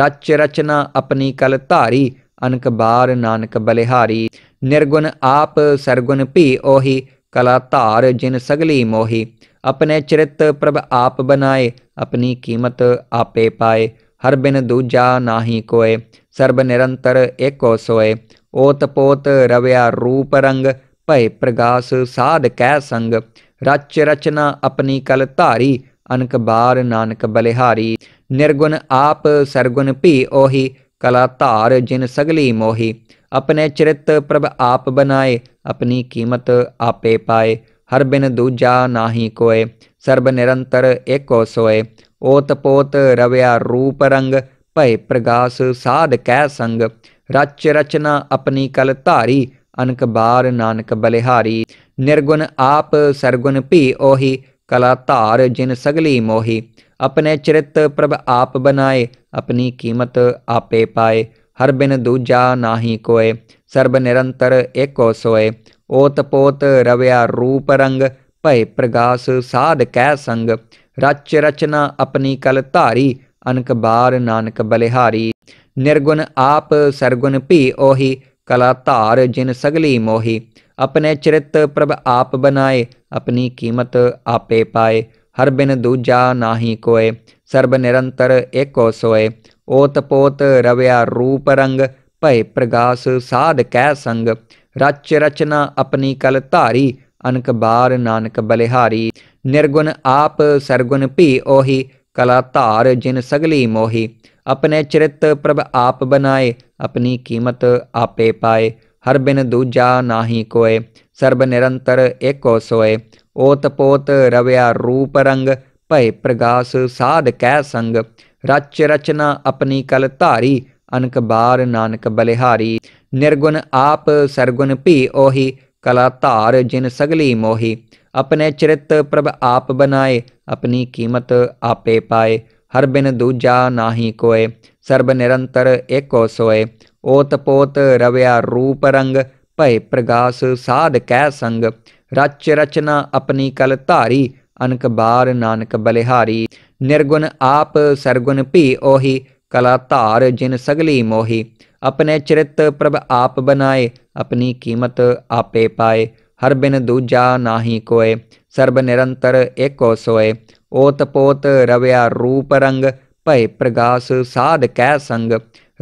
ਰਚ ਰਚਨਾ ਆਪਣੀ ਕਲ ਧਾਰੀ ਅਨਕ ਬਾਰ ਨਾਨਕ ਬਲਿਹਾਰੀ ਨਿਰਗੁਣ ਆਪ ਸਰਗੁਣ ਭੀ ਉਹੀ ਕਲਾ ਧਾਰ ਜਿਨ ਸਗਲੀ ਮੋਹੀ ਆਪਣੇ ਚਰਿਤ ਪ੍ਰਭ ਆਪ ਬਣਾਏ ਆਪਣੀ ਕੀਮਤ ਆਪੇ ਪਾਏ ਹਰ ਬਿਨ ਦੂਜਾ ਨਾਹੀ ਕੋਏ ਸਰਬ ਨਿਰੰਤਰ ਏਕੋ ਸੋਏ ਓਤ ਪੋਤ ਰਵਿਆ ਰੂਪ ਰੰਗ ਭਏ ਪ੍ਰਗਾਸ ਸਾਧ ਕੈ ਸੰਗ ਰਚ ਰਚਨਾ ਆਪਣੀ ਕਲ ਧਾਰੀ ਅਨਕ ਬਾਰ ਨਾਨਕ ਬਲਿਹਾਰੀ ਨਿਰਗੁਣ ਆਪ ਸਰਗੁਣ ਭੀ ਉਹੀ ਕਲਾ ਧਾਰ ਜਿਨ ਸਗਲੀ ਮੋਹੀ ਆਪਣੇ ਚਰਿਤ ਪ੍ਰਭ ਆਪ ਬਣਾਏ ਆਪਣੀ ਕੀਮਤ ਆਪੇ ਪਾਏ ਹਰ ਬਿਨ ਦੂਜਾ ਨਾਹੀ ਕੋਏ ਸਰਬ ਨਿਰੰਤਰ ਏਕੋ ਸੋਏ ਓਤ ਪੋਤ ਰਵਿਆ ਰੂਪ ਰੰਗ ਭਏ ਪ੍ਰਗਾਸ ਸਾਧ ਕਹਿ ਸੰਗ ਰਚ ਰਚਨਾ ਆਪਣੀ ਕਲ ਧਾਰੀ ਅਨਕ ਬਾਰ ਨਾਨਕ ਬਲਿਹਾਰੀ ਨਿਰਗੁਣ ਆਪ ਸਰਗੁਣ ਭੀ ਉਹੀ ਕਲਾ ਧਾਰ ਜਿਨ ਸਗਲੀ ਮੋਹੀ ਆਪਣੇ ਚਰਿਤ ਪ੍ਰਭ ਆਪ ਬਨਾਏ ਆਪਣੀ ਕੀਮਤ ਆਪੇ ਪਾਏ ਹਰ ਬਿਨ ਦੂਜਾ ਨਾਹੀ ਕੋਏ ਸਰਬ ਨਿਰੰਤਰ ਏਕੋ ਸੋਏ ਓਤ ਪੋਤ ਰਵਿਆ ਰੂਪ ਰੰਗ ਭਏ ਪ੍ਰਗਾਸ ਸਾਧ ਕੈ ਸੰਗ ਰਚ ਰਚਨਾ ਆਪਣੀ ਕਲ ਧਾਰੀ ਅਨਕ ਬਾਰ ਨਾਨਕ ਬਲਿਹਾਰੀ ਨਿਰਗੁਣ ਆਪ ਸਰਗੁਣ ਭੀ ਓਹੀ ਕਲਾ ਧਾਰ ਜਿਨ ਸਗਲੀ ਮੋਹੀ ਆਪਣੇ ਚਰਿਤ ਪ੍ਰਭ ਆਪ ਬਨਾਏ ਆਪਣੀ ਕੀਮਤ ਆਪੇ ਪਾਏ ਹਰ ਬਿਨ ਦੂਜਾ ਨਾਹੀ ਕੋਏ ਸਰਬ ਨਿਰੰਤਰ ਏਕੋ ਸੋਏ ਓਤ ਪੋਤ ਰਵਿਆ ਰੂਪ ਰੰਗ ਭਏ ਪ੍ਰਗਾਸ ਸਾਧ ਕੈ ਸੰਗ ਰਚ ਰਚਨਾ ਆਪਣੀ ਕਲ ਧਾਰੀ ਅਨਕਬਾਰ ਨਾਨਕ ਬਲਿਹਾਰੀ ਨਿਰਗੁਣ ਆਪ ਸਰਗੁਣ ਭੀ ਉਹੀ ਕਲਾ ਧਾਰ ਜਿਨ ਸਗਲੀ ਮੋਹੀ ਆਪਣੇ ਚਰਿਤ ਪ੍ਰਭ ਆਪ ਬਨਾਏ ਆਪਣੀ ਕੀਮਤ ਆਪੇ ਪਾਏ ਹਰ ਬਿਨ ਦੂਜਾ ਨਾਹੀ ਕੋਏ ਸਰਬ ਨਿਰੰਤਰ ਏਕੋ ਸੋਏ ਓਤ ਪੋਤ ਰਵਿਆ ਰੂਪ ਰੰਗ ਭਏ ਪ੍ਰਗਾਸ ਸਾਧ ਕੈ ਸੰਗ ਰਚ ਰਚਨਾ ਆਪਣੀ ਕਲ ਧਾਰੀ ਅਨਕਬਾਰ ਨਾਨਕ ਬਲਿਹਾਰੀ ਨਿਰਗੁਣ ਆਪ ਸਰਗੁਣ ਭੀ ਉਹੀ ਕਲਾ ਧਾਰ ਜਿਨ ਸਗਲੀ ਮੋਹੀ ਆਪਣੇ ਚਰਿਤ ਪ੍ਰਭ ਆਪ ਬਨਾਏ ਆਪਣੀ ਕੀਮਤ ਆਪੇ ਪਾਏ ਹਰ ਬਿਨ ਦੂਜਾ ਨਾਹੀ ਕੋਏ ਸਰਬ ਨਿਰੰਤਰ ਏਕੋ ਸੋਏ ਓਤ ਪੋਤ ਰਵਿਆ ਰੂਪ ਰੰਗ ਭੈ ਪ੍ਰਗਾਸ ਸਾਧ ਕੈ ਸੰਗ ਰਚ ਰਚਨਾ ਆਪਣੀ ਕਲ ਧਾਰੀ ਅਨਕ ਬਾਰ ਨਾਨਕ ਬਲਿਹਾਰੀ ਨਿਰਗੁਣ ਆਪ ਸਰਗੁਣ ਭੀ ਉਹੀ ਕਲਾ ਧਾਰ ਜਿਨ ਸਗਲੀ ਮੋਹੀ ਆਪਣੇ ਚਰਿਤ ਪ੍ਰਭ ਆਪ ਬਣਾਏ ਆਪਣੀ ਕੀਮਤ ਆਪੇ ਪਾਏ ਹਰ ਬਿਨ ਦੂਜਾ ਨਾਹੀ ਕੋਏ ਸਰਬ ਨਿਰੰਤਰ ਏਕੋ ਸੋਏ ਓਤ ਪੋਤ ਰਵਿਆ ਰੂਪ ਰੰਗ ਭਏ ਪ੍ਰਗਾਸ ਸਾਧ ਕਹਿ ਸੰਗ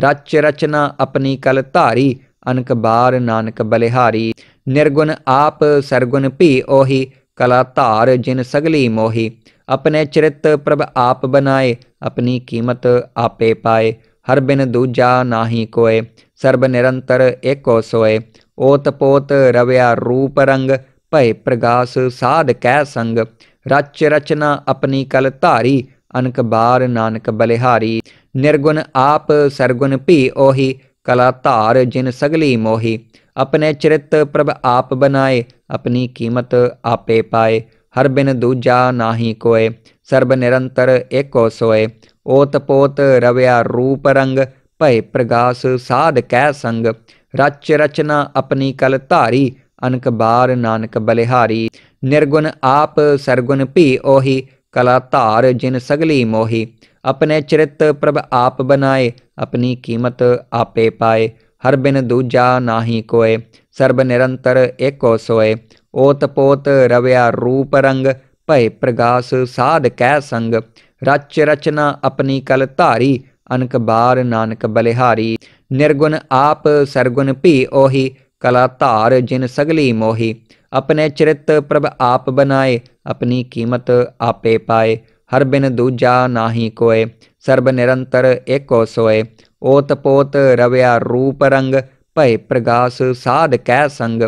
ਰਚ ਰਚਨਾ ਆਪਣੀ ਕਲ ਧਾਰੀ ਅਨਕ ਬਾਰ ਨਾਨਕ ਬਲਿਹਾਰੀ ਨਿਰਗੁਣ ਆਪ ਸਰਗੁਣ ਭੀ ਉਹੀ ਕਲਾ ਧਾਰ ਜਿਨ ਸਗਲੀ ਮੋਹੀ ਆਪਣੇ ਚਰਿਤ ਪ੍ਰਭ ਆਪ ਬਣਾਏ ਆਪਣੀ ਕੀਮਤ ਆਪੇ ਪਾਏ ਹਰ ਬਿਨ ਦੂਜਾ ਨਾਹੀ ਕੋਏ ਸਰਬ ਨਿਰੰਤਰ ਏਕੋ ਸੋਏ ਓਤ ਪੋਤ ਰਵਿਆ ਰੂਪ ਰੰਗ ਭਏ ਪ੍ਰਗਾਸ ਸਾਧ ਕਹਿ ਸੰਗ ਰਚ ਰਚਨਾ ਆਪਣੀ ਕਲ ਧਾਰੀ ਅਨਕ ਬਾਰ ਨਾਨਕ ਬਲਿਹਾਰੀ ਨਿਰਗੁਣ ਆਪ ਸਰਗੁਣ ਭੀ ਉਹੀ ਕਲਾ ਧਾਰ ਜਿਨ ਸਗਲੀ ਮੋਹੀ ਆਪਣੇ ਚਰਿਤ ਪ੍ਰਭ ਆਪ ਬਨਾਏ ਆਪਣੀ ਕੀਮਤ ਆਪੇ ਪਾਏ ਹਰ ਬਿਨ ਦੂਜਾ ਨਾਹੀ ਕੋਏ ਸਰਬ ਨਿਰੰਤਰ ਏਕੋ ਸੋਏ ਓਤ ਪੋਤ ਰਵਿਆ ਰੂਪ ਰੰਗ ਭਏ ਪ੍ਰਗਾਸ ਸਾਧ ਕੈ ਸੰਗ ਰਚ ਰਚਨਾ ਆਪਣੀ ਕਲ ਧਾਰੀ ਅਨਕ ਬਾਰ ਨਾਨਕ ਬਲਿਹਾਰੀ ਨਿਰਗੁਣ ਆਪ ਸਰਗੁਣ ਭੀ ਓਹੀ ਕਲਾ ਧਾਰ ਜਿਨ ਸਗਲੀ ਮੋਹੀ ਆਪਣੇ ਚਰਿਤ ਪ੍ਰਭ ਆਪ ਬਨਾਏ ਆਪਣੀ ਕੀਮਤ ਆਪੇ ਪਾਏ ਹਰ ਬਿਨ ਦੂਜਾ ਨਾਹੀ ਕੋਏ ਸਰਬ ਨਿਰੰਤਰ ਏਕੋ ਸੋਏ ਓਤ ਪੋਤ ਰਵਿਆ ਰੂਪ ਰੰਗ ਭਏ ਪ੍ਰਗਾਸ ਸਾਧ ਕੈ ਸੰਗ ਰਚ ਰਚਨਾ ਆਪਣੀ ਕਲ ਧਾਰੀ ਅਨਕ ਬਾਰ ਨਾਨਕ ਬਲਿਹਾਰੀ ਨਿਰਗੁਣ ਆਪ ਸਰਗੁਣ ਭੀ ਓਹੀ ਕਲਾ ਧਾਰ ਜਿਨ ਸਗਲੀ ਮੋਹੀ ਆਪਣੇ ਚਰਿਤ ਪ੍ਰਭ ਆਪ ਬਨਾਏ ਆਪਣੀ ਕੀਮਤ ਆਪੇ ਪਾਏ ਹਰ ਬਿਨ ਦੂਜਾ ਨਾਹੀ ਕੋਏ ਸਰਬ ਨਿਰੰਤਰ ਏਕੋ ਸੋਏ ਓਤ ਪੋਤ ਰਵਿਆ ਰੂਪ ਰੰਗ ਭੈ ਪ੍ਰਗਾਸ ਸਾਧ ਕੈ ਸੰਗ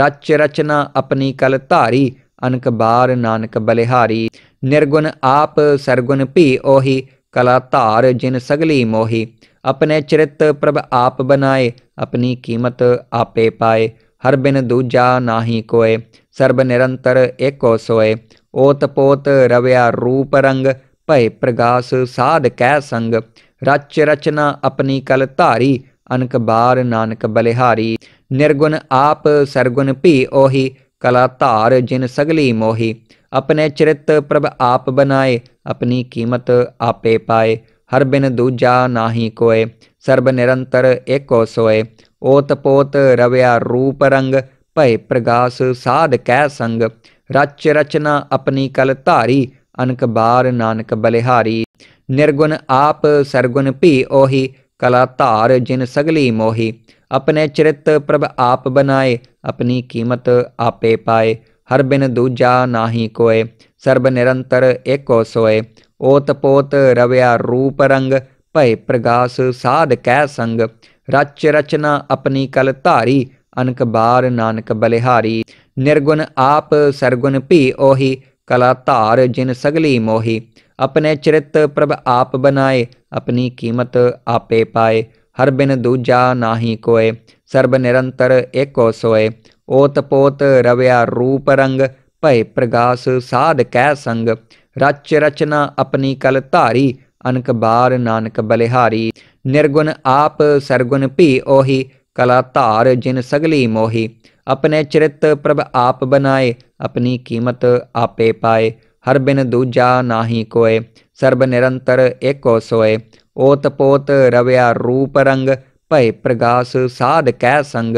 ਰਚ ਰਚਨਾ ਆਪਣੀ ਕਲ ਧਾਰੀ ਅਨਕ ਬਾਰ ਨਾਨਕ ਬਲਿਹਾਰੀ ਨਿਰਗੁਣ ਆਪ ਸਰਗੁਣ ਭੀ ਉਹੀ ਕਲਾ ਧਾਰ ਜਿਨ ਸਗਲੀ ਮੋਹੀ ਆਪਣੇ ਚਰਿਤ ਪ੍ਰਭ ਆਪ ਬਨਾਏ ਆਪਣੀ ਕੀਮਤ ਆਪੇ ਪਾਏ ਹਰ ਬਿਨ ਦੂਜਾ ਨਾਹੀ ਕੋਏ ਸਰਬ ਨਿਰੰਤਰ ਏਕੋ ਸੋਏ ਓਤ ਪੋਤ ਰਵਿਆ ਰੂਪ ਰੰਗ ਭੈ ਪ੍ਰਗਾਸ ਸਾਧ ਕਹਿ ਸੰਗ ਰਚ ਰਚਨਾ ਆਪਣੀ ਕਲ ਧਾਰੀ ਅਨਕ ਬਾਰ ਨਾਨਕ ਬਲਿਹਾਰੀ ਨਿਰਗੁਣ ਆਪ ਸਰਗੁਣ ਭੀ ਉਹੀ ਕਲਾ ਧਾਰ ਜਿਨ ਸਗਲੀ ਮੋਹੀ ਆਪਣੇ ਚਰਿਤ ਪ੍ਰਭ ਆਪ ਬਣਾਏ ਆਪਣੀ ਕੀਮਤ ਆਪੇ ਪਾਏ ਹਰ ਬਿਨ ਦੂਜਾ ਨਾਹੀ ਕੋਏ ਸਰਬ ਨਿਰੰਤਰ ਏਕੋ ਸੋਏ ਓਤ ਪੋਤ ਰਵਿਆ ਰੂਪ ਰੰਗ ਭਏ ਪ੍ਰਗਾਸ ਸਾਧ ਕੈ ਸੰਗ ਰਚ ਰਚਨਾ ਆਪਣੀ ਕਲ ਧਾਰੀ ਅਨਕ ਬਾਰ ਨਾਨਕ ਬਲਿਹਾਰੀ ਨਿਰਗੁਣ ਆਪ ਸਰਗੁਣ ਭੀ ਉਹੀ ਕਲਾ ਧਾਰ ਜਿਨ ਸਗਲੀ ਮੋਹੀ ਆਪਣੇ ਚਰਿਤ ਪ੍ਰਭ ਆਪ ਬਣਾਏ ਆਪਣੀ ਕੀਮਤ ਆਪੇ ਪਾਏ ਹਰ ਬਿਨ ਦੂਜਾ ਨਾਹੀ ਕੋਏ ਸਰਬ ਨਿਰੰਤਰ ਏਕੋ ਸੋਏ ਓਤ ਪੋਤ ਰਵਿਆ ਰੂਪ ਰੰਗ ਭੈ ਪ੍ਰਗਾਸ ਸਾਧ ਕਹਿ ਸੰਗ ਰਚ ਰਚਨਾ ਆਪਣੀ ਕਲ ਧਾਰੀ ਅਨਕ ਬਾਰ ਨਾਨਕ ਬਲਿਹਾਰੀ ਨਿਰਗੁਣ ਆਪ ਸਰਗੁਣ ਭੀ ਉਹੀ ਕਲਾ ਧਾਰ ਜਿਨ ਸਗਲੀ ਮੋਹੀ ਆਪਣੇ ਚਰਿਤ ਪ੍ਰਭ ਆਪ ਬਨਾਏ ਆਪਣੀ ਕੀਮਤ ਆਪੇ ਪਾਏ ਹਰ ਬਿਨ ਦੂਜਾ ਨਾਹੀ ਕੋਏ ਸਰਬ ਨਿਰੰਤਰ ਏਕੋ ਸੋਏ ਪੋਤ ਰਵਿਆ ਰੂਪ ਰੰਗ ਭਏ ਪ੍ਰਗਾਸ ਸਾਧ ਕੈ ਸੰਗ ਰਚ ਰਚਨਾ ਆਪਣੀ ਕਲ ਧਾਰੀ ਅਨਕ ਬਾਰ ਨਾਨਕ ਬਲਿਹਾਰੀ ਨਿਰਗੁਣ ਆਪ ਸਰਗੁਣ ਭੀ ਓਹੀ ਕਲਾ ਧਾਰ ਜਿਨ ਸਗਲੀ ਮੋਹੀ ਆਪਣੇ ਚਰਿਤ ਪ੍ਰਭ ਆਪ ਬਨਾਏ ਆਪਣੀ ਕੀਮਤ ਆਪੇ ਪਾਏ ਹਰ ਬਿਨ ਦੂਜਾ ਨਾਹੀ ਕੋਏ ਸਰਬ ਨਿਰੰਤਰ ਏਕੋ ਸੋਏ ਓਤ ਪੋਤ ਰਵਿਆ ਰੂਪ ਰੰਗ ਭੈ ਪ੍ਰਗਾਸ ਸਾਧ ਕਹਿ ਸੰਗ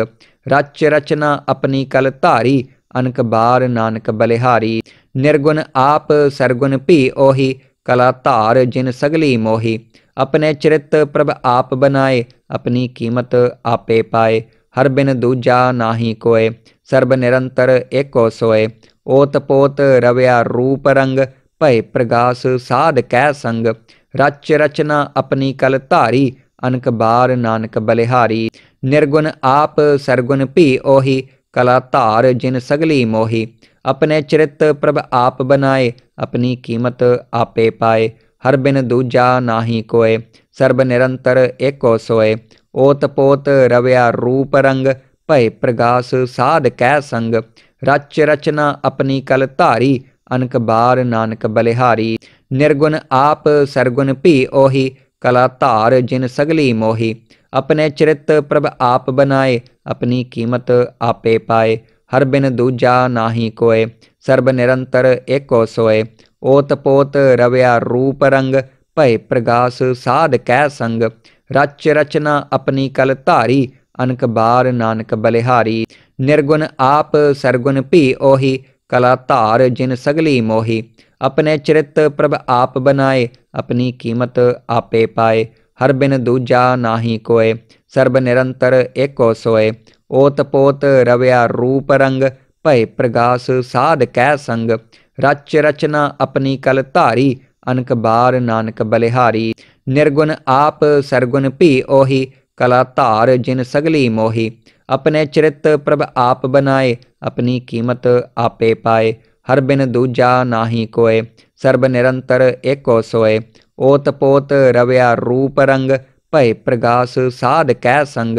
ਰਚ ਰਚਨਾ ਆਪਣੀ ਕਲ ਧਾਰੀ ਅਨਕ ਬਾਰ ਨਾਨਕ ਬਲਿਹਾਰੀ ਨਿਰਗੁਣ ਆਪ ਸਰਗੁਣ ਭੀ ਉਹੀ ਕਲਾ ਧਾਰ ਜਿਨ ਸਗਲੀ ਮੋਹੀ ਆਪਣੇ ਚਰਿਤ ਪ੍ਰਭ ਆਪ ਬਨਾਏ ਆਪਣੀ ਕੀਮਤ ਆਪੇ ਪਾਏ ਹਰ ਬਿਨ ਦੂਜਾ ਨਾਹੀ ਕੋਏ ਸਰਬ ਨਿਰੰਤਰ ਏਕੋ ਸੋਏ ਓਤ ਪੋਤ ਰਵਿਆ ਰੂਪ ਰੰਗ ਭੈ ਪ੍ਰਗਾਸ ਸਾਧ ਕਹਿ ਸੰਗ ਰਚ ਰਚਨਾ ਆਪਣੀ ਕਲ ਧਾਰੀ ਅਨਕ ਬਾਰ ਨਾਨਕ ਬਲਿਹਾਰੀ ਨਿਰਗੁਣ ਆਪ ਸਰਗੁਣ ਭੀ ਉਹੀ ਕਲਾ ਧਾਰ ਜਿਨ ਸਗਲੀ ਮੋਹੀ ਆਪਣੇ ਚਰਿਤ ਪ੍ਰਭ ਆਪ ਬਨਾਏ ਆਪਣੀ ਕੀਮਤ ਆਪੇ ਪਾਏ ਹਰ ਬਿਨ ਦੂਜਾ ਨਾਹੀ ਕੋਏ ਸਰਬ ਨਿਰੰਤਰ ਏਕੋ ਸੋਏ ਓਤ ਪੋਤ ਰਵਿਆ ਰੂਪ ਰੰਗ ਭੈ ਪ੍ਰਗਾਸ ਸਾਧ ਕੈ ਸੰਗ ਰਚ ਰਚਨਾ ਆਪਣੀ ਕਲ ਧਾਰੀ ਅਨਕ ਬਾਰ ਨਾਨਕ ਬਲਿਹਾਰੀ ਨਿਰਗੁਣ ਆਪ ਸਰਗੁਣ ਭੀ ਉਹੀ ਕਲਾ ਧਾਰ ਜਿਨ ਸਗਲੀ ਮੋਹੀ ਆਪਣੇ ਚਰਿਤ ਪ੍ਰਭ ਆਪ ਬਨਾਏ ਆਪਣੀ ਕੀਮਤ ਆਪੇ ਪਾਏ ਹਰ ਬਿਨ ਦੂਜਾ ਨਾਹੀ ਕੋਏ ਸਰਬ ਨਿਰੰਤਰ ਏਕੋ ਸੋਏ ਓਤ ਪੋਤ ਰਵਿਆ ਰੂਪ ਰੰਗ ਭੈ ਪ੍ਰਗਾਸ ਸਾਧ ਕੈ ਸੰਗ ਰਚ ਰਚਨਾ ਆਪਣੀ ਕਲ ਧਾਰੀ ਅਨਕ ਬਾਰ ਨਾਨਕ ਬਲਿਹਾਰੀ ਨਿਰਗੁਣ ਆਪ ਸਰਗੁਣ ਭੀ ਉਹੀ ਕਲਾ ਧਾਰ ਜਿਨ ਸਗਲੀ ਮੋਹੀ ਆਪਣੇ ਚਰਿਤ ਪ੍ਰਭ ਆਪ ਬਣਾਏ ਆਪਣੀ ਕੀਮਤ ਆਪੇ ਪਾਏ ਹਰ ਬਿਨ ਦੂਜਾ ਨਾਹੀ ਕੋਏ ਸਰਬ ਨਿਰੰਤਰ ਏਕੋ ਸੋਏ ਓਤ ਪੋਤ ਰਵਿਆ ਰੂਪ ਰੰਗ ਭਏ ਪ੍ਰਗਾਸ ਸਾਧ ਕਹਿ ਸੰਗ ਰਚ ਰਚਨਾ ਆਪਣੀ ਕਲ ਧਾਰੀ ਅਨਕ ਬਾਰ ਨਾਨਕ ਬਲਿਹਾਰੀ ਨਿਰਗੁਣ ਆਪ ਸਰਗੁਣ ਭੀ ਉਹੀ ਕਲਾ ਧਾਰ ਜਿਨ ਸਗਲੀ ਮੋਹੀ ਆਪਣੇ ਚਰਿਤ ਪ੍ਰਭ ਆਪ ਬਣਾਏ ਆਪਣੀ ਕੀਮਤ ਆਪੇ ਪਾਏ ਹਰ ਬਿਨ ਦੂਜਾ ਨਾਹੀ ਕੋਏ ਸਰਬ ਨਿਰੰਤਰ ਏਕੋ ਸੋਏ ਓਤ ਪੋਤ ਰਵਿਆ ਰੂਪ ਰੰਗ ਭੈ ਪ੍ਰਗਾਸ ਸਾਧ ਕੈ ਸੰਗ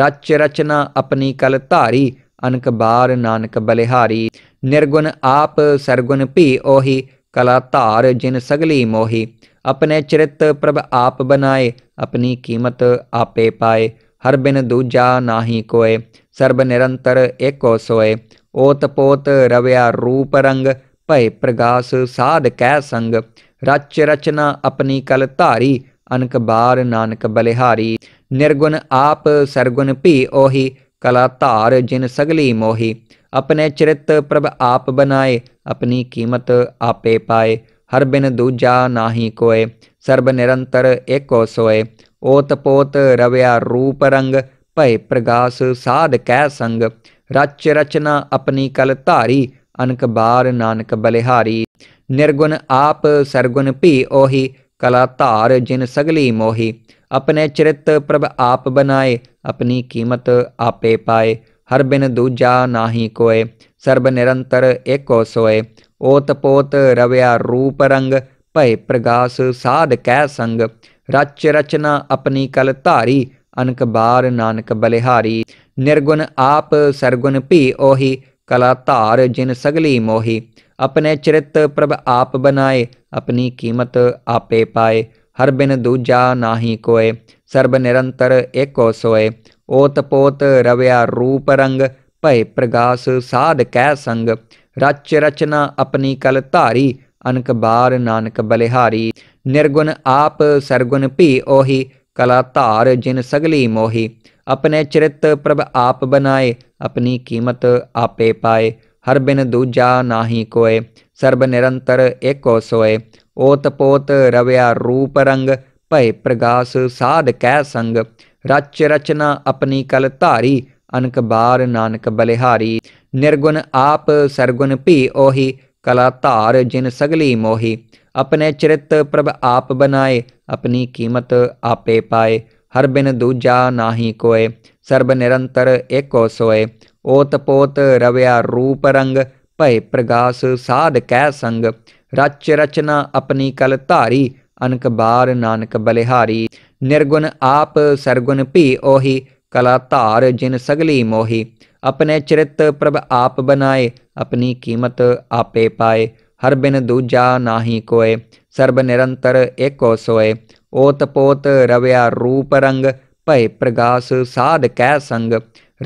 ਰਚ ਰਚਨਾ ਆਪਣੀ ਕਲ ਧਾਰੀ ਅਨਕ ਬਾਰ ਨਾਨਕ ਬਲਿਹਾਰੀ ਨਿਰਗੁਣ ਆਪ ਸਰਗੁਣ ਭੀ ਉਹੀ ਕਲਾ ਧਾਰ ਜਿਨ ਸਗਲੀ ਮੋਹੀ ਆਪਣੇ ਚਰਿਤ ਪ੍ਰਭ ਆਪ ਬਨਾਏ ਆਪਣੀ ਕੀਮਤ ਆਪੇ ਪਾਏ ਹਰ ਬਿਨ ਦੂਜਾ ਨਾਹੀ ਕੋਏ ਸਰਬ ਨਿਰੰਤਰ ਏਕੋ ਸੋਏ ਓਤ ਪੋਤ ਰਵਿਆ ਰੂਪ ਰੰਗ ਭੈ ਪ੍ਰਗਾਸ ਸਾਧ ਕਹਿ ਸੰਗ ਰਚ ਰਚਨਾ ਆਪਣੀ ਕਲ ਧਾਰੀ ਅਨਕ ਬਾਰ ਨਾਨਕ ਬਲਿਹਾਰੀ ਨਿਰਗੁਣ ਆਪ ਸਰਗੁਣ ਭੀ ਉਹੀ ਕਲਾ ਧਾਰ ਜਿਨ ਸਗਲੀ ਮੋਹੀ ਆਪਣੇ ਚਰਿਤ ਪ੍ਰਭ ਆਪ ਬਨਾਏ ਆਪਣੀ ਕੀਮਤ ਆਪੇ ਪਾਏ ਹਰ ਬਿਨ ਦੂਜਾ ਨਾਹੀ ਕੋਏ ਸਰਬ ਨਿਰੰਤਰ ਏਕੋ ਸੋਏ ਓਤ ਪੋਤ ਰਵਿਆ ਰੂਪ ਰੰਗ ਭੈ ਪ੍ਰਗਾਸ ਸਾਧ ਕਹਿ ਸੰਗ ਰਚ ਰਚਨਾ ਆਪਣੀ ਕਲ ਧਾਰੀ ਅਨਕ ਬਾਰ ਨਾਨਕ ਬਲਿਹਾਰੀ ਨਿਰਗੁਣ ਆਪ ਸਰਗੁਣ ਭੀ ਉਹੀ ਕਲਾ ਧਾਰ ਜਿਨ ਸਗਲੀ ਮੋਹੀ ਆਪਣੇ ਚਰਿਤ ਪ੍ਰਭ ਆਪ ਬਨਾਏ ਆਪਣੀ ਕੀਮਤ ਆਪੇ ਪਾਏ ਹਰ ਬਿਨ ਦੂਜਾ ਨਾਹੀ ਕੋਏ ਸਰਬ ਨਿਰੰਤਰ ਏਕੋ ਸੋਏ ਓਤ ਪੋਤ ਰਵਿਆ ਰੂਪ ਰੰਗ ਭੈ ਪ੍ਰਗਾਸ ਸਾਧ ਕਹਿ ਸੰਗ ਰਚ ਰਚਨਾ ਆਪਣੀ ਕਲ ਧਾਰੀ ਅਨਕ ਬਾਰ ਨਾਨਕ ਬਲਿਹਾਰੀ ਨਿਰਗੁਣ ਆਪ ਸਰਗੁਣ ਭੀ ਉਹੀ ਕਲਾ ਧਾਰ ਜਿਨ ਸਗਲੀ ਮੋਹੀ ਆਪਣੇ ਚਰਿਤ ਪ੍ਰਭ ਆਪ ਬਨਾਏ ਆਪਣੀ ਕੀਮਤ ਆਪੇ ਪਾਏ ਹਰ ਬਿਨ ਦੂਜਾ ਨਾਹੀ ਕੋਏ ਸਰਬ ਨਿਰੰਤਰ ਏਕੋ ਸੋਏ ਓਤ ਪੋਤ ਰਵਿਆ ਰੂਪ ਰੰਗ ਭਏ ਪ੍ਰਗਾਸ ਸਾਧ ਕੈ ਸੰਗ ਰਚ ਰਚਨਾ ਆਪਣੀ ਕਲ ਧਾਰੀ ਅਨਕ ਬਾਰ ਨਾਨਕ ਬਲਿਹਾਰੀ ਨਿਰਗੁਣ ਆਪ ਸਰਗੁਣ ਭੀ ਉਹੀ ਕਲਾ ਧਾਰ ਜਿਨ ਸਗਲੀ ਮੋਹੀ ਆਪਣੇ ਚਰਿਤ ਪ੍ਰਭ ਆਪ ਬਨਾਏ ਆਪਣੀ ਕੀਮਤ ਆਪੇ ਪਾਏ ਹਰ ਬਿਨ ਦੂਜਾ ਨਾਹੀ ਕੋਏ ਸਰਬ ਨਿਰੰਤਰ ਏਕੋ ਸੋਏ ਓਤ ਪੋਤ ਰਵਿਆ ਰੂਪ ਰੰਗ ਭੈ ਪ੍ਰਗਾਸ ਸਾਧ ਕੈ ਸੰਗ ਰਚ ਰਚਨਾ ਆਪਣੀ ਕਲ ਧਾਰੀ ਅਨਕ ਬਾਰ ਨਾਨਕ ਬਲਿਹਾਰੀ ਨਿਰਗੁਣ ਆਪ ਸਰਗੁਣ ਭੀ ਉਹੀ ਕਲਾ ਧਾਰ ਜਿਨ ਸਗਲੀ ਮੋਹੀ ਆਪਣੇ ਚਰਿਤ ਪ੍ਰਭ ਆਪ ਬਨਾਏ ਆਪਣੀ ਕੀਮਤ ਆਪੇ ਪਾਏ ਹਰ ਬਿਨ ਦੂਜਾ ਨਾਹੀ ਕੋਏ ਸਰਬ ਨਿਰੰਤਰ ਏਕੋ ਸੋਏ ਓਤ ਪੋਤ ਰਵਿਆ ਰੂਪ ਰੰਗ ਭੈ ਪ੍ਰਗਾਸ ਸਾਧ ਕੈ ਸੰਗ ਰਚ ਰਚਨਾ ਆਪਣੀ ਕਲ ਧਾਰੀ ਅਨਕ ਬਾਰ ਨਾਨਕ ਬਲਿਹਾਰੀ ਨਿਰਗੁਣ ਆਪ ਸਰਗੁਣ ਭੀ ਉਹੀ ਕਲਾ ਧਾਰ ਜਿਨ ਸਗਲੀ ਮੋਹੀ ਆਪਣੇ ਚਰਿਤ ਪ੍ਰਭ ਆਪ ਬਨਾਏ ਆਪਣੀ ਕੀਮਤ ਆਪੇ ਪਾਏ ਹਰ ਬਿਨ ਦੂਜਾ ਨਾਹੀ ਕੋਏ ਸਰਬ ਨਿਰੰਤਰ ਏਕੋ ਸੋਏ ਓਤ ਪੋਤ ਰਵਿਆ ਰੂਪ ਰੰਗ ਭਏ ਪ੍ਰਗਾਸ ਸਾਧ ਕੈ ਸੰਗ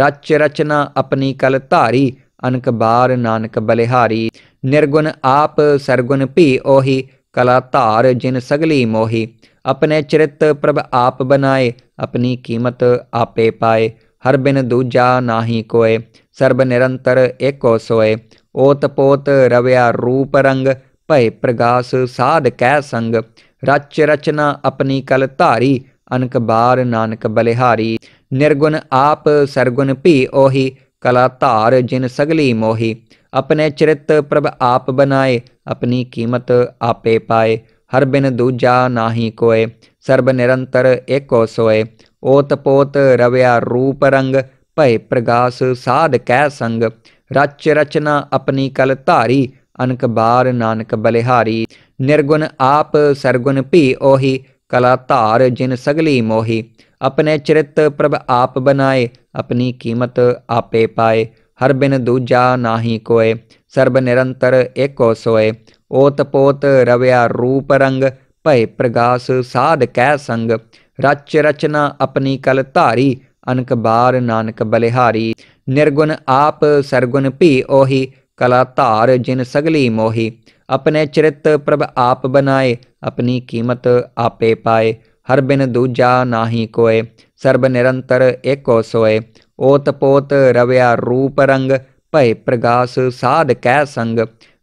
ਰਚ ਰਚਨਾ ਆਪਣੀ ਕਲ ਧਾਰੀ ਅਨਕ ਬਾਰ ਨਾਨਕ ਬਲਿਹਾਰੀ ਨਿਰਗੁਣ ਆਪ ਸਰਗੁਣ ਭੀ ਉਹੀ ਕਲਾ ਧਾਰ ਜਿਨ ਸਗਲੀ ਮੋਹੀ ਆਪਣੇ ਚਰਿਤ ਪ੍ਰਭ ਆਪ ਬਨਾਏ ਆਪਣੀ ਕੀਮਤ ਆਪੇ ਪਾਏ ਹਰ ਬਿਨ ਦੂਜਾ ਨਾਹੀ ਕੋਏ ਸਰਬ ਨਿਰੰਤਰ ਏਕੋ ਸੋਏ ਓਤ ਪੋਤ ਰਵਿਆ ਰੂਪ ਰੰਗ ਭੈ ਪ੍ਰਗਾਸ ਸਾਧ ਕੈ ਸੰਗ ਰਚ ਰਚਨਾ ਆਪਣੀ ਕਲ ਧਾਰੀ ਅਨਕ ਬਾਰ ਨਾਨਕ ਬਲਿਹਾਰੀ ਨਿਰਗੁਣ ਆਪ ਸਰਗੁਣ ਭੀ ਉਹੀ ਕਲਾ ਧਾਰ ਜਿਨ ਸਗਲੀ ਮੋਹੀ ਆਪਣੇ ਚਰਿਤ ਪ੍ਰਭ ਆਪ ਬਨਾਏ ਆਪਣੀ ਕੀਮਤ ਆਪੇ ਪਾਏ ਹਰ ਬਿਨ ਦੂਜਾ ਨਾਹੀ ਕੋਏ ਸਰਬ ਨਿਰੰਤਰ ਏਕੋ ਸੋਏ ਓਤ ਪੋਤ ਰਵਿਆ ਰੂਪ ਰੰਗ ਭਏ ਪ੍ਰਗਾਸ ਸਾਧ ਕਹਿ ਸੰਗ ਰਚ ਰਚਨਾ ਆਪਣੀ ਕਲ ਧਾਰੀ ਅਨਕ ਬਾਰ ਨਾਨਕ ਬਲਿਹਾਰੀ ਨਿਰਗੁਣ ਆਪ ਸਰਗੁਣ ਭੀ ਉਹੀ ਕਲਾ ਧਾਰ ਜਿਨ ਸਗਲੀ ਮੋਹੀ ਆਪਣੇ ਚਰਿਤ ਪ੍ਰਭ ਆਪ ਬਨਾਏ ਆਪਣੀ ਕੀਮਤ ਆਪੇ ਪਾਏ ਹਰ ਬਿਨ ਦੂਜਾ ਨਾਹੀ ਕੋਏ ਸਰਬ ਨਿਰੰਤਰ ਏਕੋ ਸੋਏ ਓਤ ਪੋਤ ਰਵਿਆ ਰੂਪ ਰੰਗ ਭਏ ਪ੍ਰਗਾਸ ਸਾਧ ਕੈ ਸੰਗ ਰਚ ਰਚਨਾ ਆਪਣੀ ਕਲ ਧਾਰੀ ਅਨਕ ਬਾਰ ਨਾਨਕ ਬਲਿਹਾਰੀ ਨਿਰਗੁਣ ਆਪ ਸਰਗੁਣ ਭੀ ਉਹੀ ਕਲਾ ਧਾਰ ਜਿਨ ਸਗਲੀ ਮੋਹੀ ਆਪਣੇ ਚਰਿਤ ਪ੍ਰਭ ਆਪ ਬਨਾਏ ਆਪਣੀ ਕੀਮਤ ਆਪੇ ਪਾਏ ਹਰ ਬਿਨ ਦੂਜਾ ਨਾਹੀ ਕੋਏ ਸਰਬ ਨਿਰੰਤਰ ਏਕੋ ਸੋਏ ਓਤ ਪੋਤ ਰਵਿਆ ਰੂਪ ਰੰਗ ਭੈ ਪ੍ਰਗਾਸ ਸਾਧ ਕੈ ਸੰਗ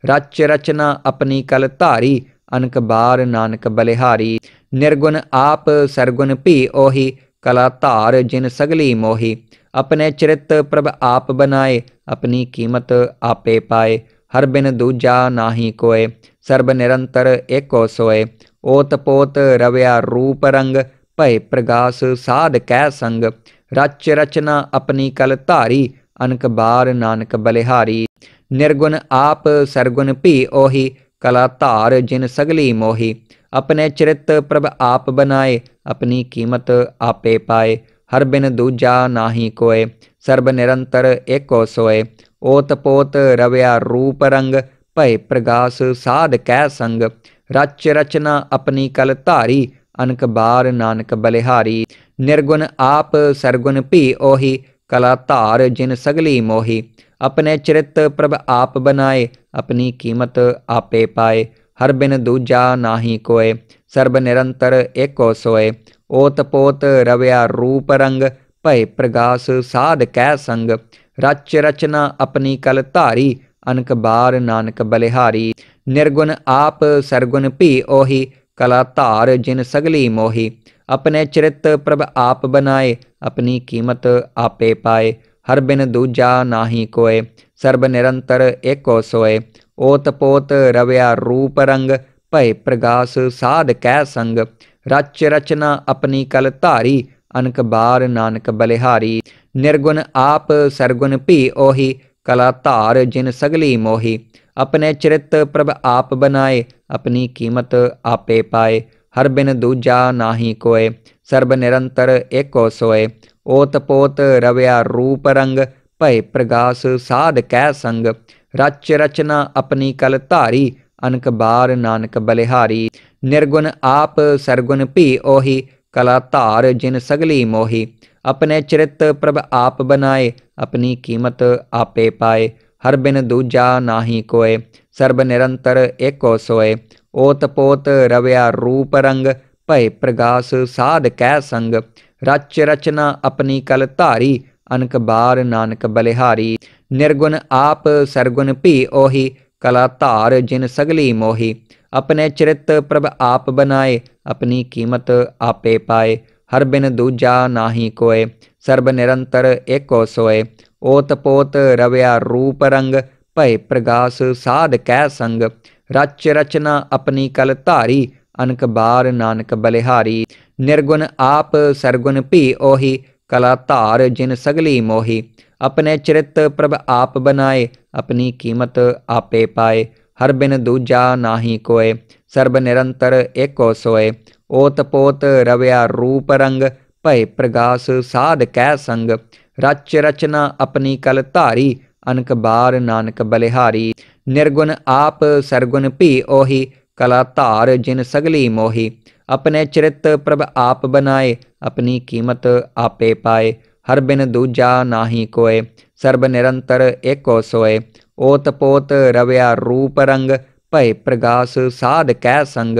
ਰਚ ਰਚਨਾ ਆਪਣੀ ਕਲ ਧਾਰੀ ਅਨਕ ਬਾਰ ਨਾਨਕ ਬਲਿਹਾਰੀ ਨਿਰਗੁਣ ਆਪ ਸਰਗੁਣ ਭੀ ਉਹੀ ਕਲਾ ਧਾਰ ਜਿਨ ਸਗਲੀ ਮੋਹੀ ਆਪਣੇ ਚਰਿਤ ਪ੍ਰਭ ਆਪ ਬਨਾਏ ਆਪਣੀ ਕੀਮਤ ਆਪੇ ਪਾਏ ਹਰ ਬਿਨ ਦੂਜਾ ਨਾਹੀ ਕੋਏ ਸਰਬ ਨਿਰੰਤਰ ਏਕੋ ਸੋਏ ਓਤ ਪੋਤ ਰਵਿਆ ਰੂਪ ਰੰਗ ਭਏ ਪ੍ਰਗਾਸ ਸਾਧ ਕਹਿ ਸੰਗ ਰਚ ਰਚਨਾ ਆਪਣੀ ਕਲ ਧਾਰੀ ਅਨਕ ਬਾਰ ਨਾਨਕ ਬਲਿਹਾਰੀ ਨਿਰਗੁਣ ਆਪ ਸਰਗੁਣ ਭੀ ਉਹੀ ਕਲਾ ਧਾਰ ਜਿਨ ਸਗਲੀ ਮੋਹੀ ਆਪਣੇ ਚਰਿਤ ਪ੍ਰਭ ਆਪ ਬਣਾਏ ਆਪਣੀ ਕੀਮਤ ਆਪੇ ਪਾਏ ਹਰ ਬਿਨ ਦੂਜਾ ਨਾਹੀ ਕੋਏ ਸਰਬ ਨਿਰੰਤਰ ਏਕੋ ਸੋਏ ਓਤ ਪੋਤ ਰਵਿਆ ਰੂਪ ਰੰਗ ਭੈ ਪ੍ਰਗਾਸ ਸਾਧ ਕੈ ਸੰਗ ਰਚ ਰਚਨਾ ਆਪਣੀ ਕਲ ਧਾਰੀ ਅਨਕ ਬਾਰ ਨਾਨਕ ਬਲਿਹਾਰੀ ਨਿਰਗੁਣ ਆਪ ਸਰਗੁਣ ਭੀ ਉਹੀ ਕਲਾ ਧਾਰ ਜਿਨ ਸਗਲੀ ਮੋਹੀ ਆਪਣੇ ਚਰਿਤ ਪ੍ਰਭ ਆਪ ਬਣਾਏ ਆਪਣੀ ਕੀਮਤ ਆਪੇ ਪਾਏ ਹਰ ਬਿਨ ਦੂਜਾ ਨਾਹੀ ਕੋਏ ਸਰਬ ਨਿਰੰਤਰ ਏਕੋ ਸੋਏ ਓਤ ਪੋਤ ਰਵਿਆ ਰੂਪ ਰੰਗ ਭੈ ਪ੍ਰਗਾਸ ਸਾਧ ਕਹਿ ਸੰਗ ਰਚ ਰਚਨਾ ਆਪਣੀ ਕਲ ਧਾਰੀ ਅਨਕ ਬਾਰ ਨਾਨਕ ਬਲਿਹਾਰੀ ਨਿਰਗੁਣ ਆਪ ਸਰਗੁਣ ਭੀ ਉਹੀ ਕਲਾ ਧਾਰ ਜਿਨ ਸਗਲੀ ਮੋਹੀ ਆਪਣੇ ਚਰਿਤ ਪ੍ਰਭ ਆਪ ਬਨਾਏ ਆਪਣੀ ਕੀਮਤ ਆਪੇ ਪਾਏ ਹਰ ਬਿਨ ਦੂਜਾ ਨਾਹੀ ਕੋਏ ਸਰਬ ਨਿਰੰਤਰ ਏਕੋ ਸੋਏ ਓਤ ਪੋਤ ਰਵਿਆ ਰੂਪ ਰੰਗ ਭੈ ਪ੍ਰਗਾਸ ਸਾਧ ਕੈ ਸੰਗ ਰਚ ਰਚਨਾ ਆਪਣੀ ਕਲ ਧਾਰੀ ਅਨਕ ਬਾਰ ਨਾਨਕ ਬਲਿਹਾਰੀ ਨਿਰਗੁਣ ਆਪ ਸਰਗੁਣ ਭੀ ਓਹੀ ਕਲਾ ਧਾਰ ਜਿਨ ਸਗਲੀ ਮੋਹੀ ਆਪਣੇ ਚਰਿਤ ਪ੍ਰਭ ਆਪ ਬਨਾਏ ਆਪਣੀ ਕੀਮਤ ਆਪੇ ਪਾਏ ਹਰ ਬਿਨ ਦੂਜਾ ਨਾਹੀ ਕੋਏ ਸਰਬ ਨਿਰੰਤਰ ਏਕੋ ਸੋਏ ਓਤ ਪੋਤ ਰਵਿਆ ਰੂਪ ਰੰਗ ਭੈ ਪ੍ਰਗਾਸ ਸਾਧ ਕੈ ਸੰਗ ਰਚ ਰਚਨਾ ਆਪਣੀ ਕਲ ਧਾਰੀ ਅਨਕ ਬਾਰ ਨਾਨਕ ਬਲਿਹਾਰੀ ਨਿਰਗੁਣ ਆਪ ਸਰਗੁਣ ਭੀ ਉਹੀ ਕਲਾ ਧਾਰ ਜਿਨ ਸਗਲੀ ਮੋਹੀ ਆਪਣੇ ਚਰਿਤ ਪ੍ਰਭ ਆਪ ਬਨਾਏ ਆਪਣੀ ਕੀਮਤ ਆਪੇ ਪਾਏ ਹਰ ਬਿਨ ਦੂਜਾ ਨਾਹੀ ਕੋਏ ਸਰਬ ਨਿਰੰਤਰ ਏਕੋ ਸੋਏ ਓਤ ਪੋਤ ਰਵਿਆ ਰੂਪ ਰੰਗ ਭਏ ਪ੍ਰਗਾਸ ਸਾਧ ਕਹਿ ਸੰਗ ਰਚ ਰਚਨਾ ਆਪਣੀ ਕਲ ਧਾਰੀ ਅਨਕ ਬਾਰ ਨਾਨਕ ਬਲਿਹਾਰੀ ਨਿਰਗੁਣ ਆਪ ਸਰਗੁਣ ਭੀ ਉਹੀ ਕਲਾ ਧਾਰ ਜਿਨ ਸਗਲੀ ਮੋਹੀ ਆਪਣੇ ਚਰਿਤ ਪ੍ਰਭ ਆਪ ਬਨਾਏ ਆਪਣੀ ਕੀਮਤ ਆਪੇ ਪਾਏ ਹਰ ਬਿਨ ਦੂਜਾ ਨਾਹੀ ਕੋਏ ਸਰਬ ਨਿਰੰਤਰ ਏਕੋ ਸੋਏ ਓਤ ਪੋਤ ਰਵਿਆ ਰੂਪ ਰੰਗ ਭੈ ਪ੍ਰਗਾਸ ਸਾਧ ਕੈ ਸੰਗ ਰਚ ਰਚਨਾ ਆਪਣੀ ਕਲ ਧਾਰੀ ਅਨਕ ਬਾਰ ਨਾਨਕ ਬਲਿਹਾਰੀ ਨਿਰਗੁਣ ਆਪ ਸਰਗੁਣ ਭੀ ਉਹੀ ਕਲਾ ਧਾਰ ਜਿਨ ਸਗਲੀ ਮੋਹੀ ਆਪਣੇ ਚਰਿਤ ਪ੍ਰਭ ਆਪ ਬਨਾਏ ਆਪਣੀ ਕੀਮਤ ਆਪੇ ਪਾਏ ਹਰ ਬਿਨ ਦੂਜਾ ਨਾਹੀ ਕੋਏ ਸਰਬ ਨਿਰੰਤਰ ਏਕੋ ਸੋਏ ਓਤ ਪੋਤ ਰਵਿਆ ਰੂਪ ਰੰਗ ਭੈ ਪ੍ਰਗਾਸ ਸਾਧ ਕੈ ਸੰਗ ਰਚ ਰਚਨਾ ਆਪਣੀ ਕਲ ਧਾਰੀ ਅਨਕ ਬਾਰ ਨਾਨਕ ਬਲਿਹਾਰੀ ਨਿਰਗੁਣ ਆਪ ਸਰਗੁਣ ਭੀ ਉਹੀ ਕਲਾ ਧਾਰ ਜਿਨ ਸਗਲੀ ਮੋਹੀ ਆਪਣੇ ਚਰਿਤ ਪ੍ਰਭ ਆਪ ਬਣਾਏ ਆਪਣੀ ਕੀਮਤ ਆਪੇ ਪਾਏ ਹਰ ਬਿਨ ਦੂਜਾ ਨਾਹੀ ਕੋਏ ਸਰਬ ਨਿਰੰਤਰ ਏਕੋ ਸੋਏ ਓਤ ਪੋਤ ਰਵਿਆ ਰੂਪ ਰੰਗ ਭੈ ਪ੍ਰਗਾਸ ਸਾਧ ਕੈ ਸੰਗ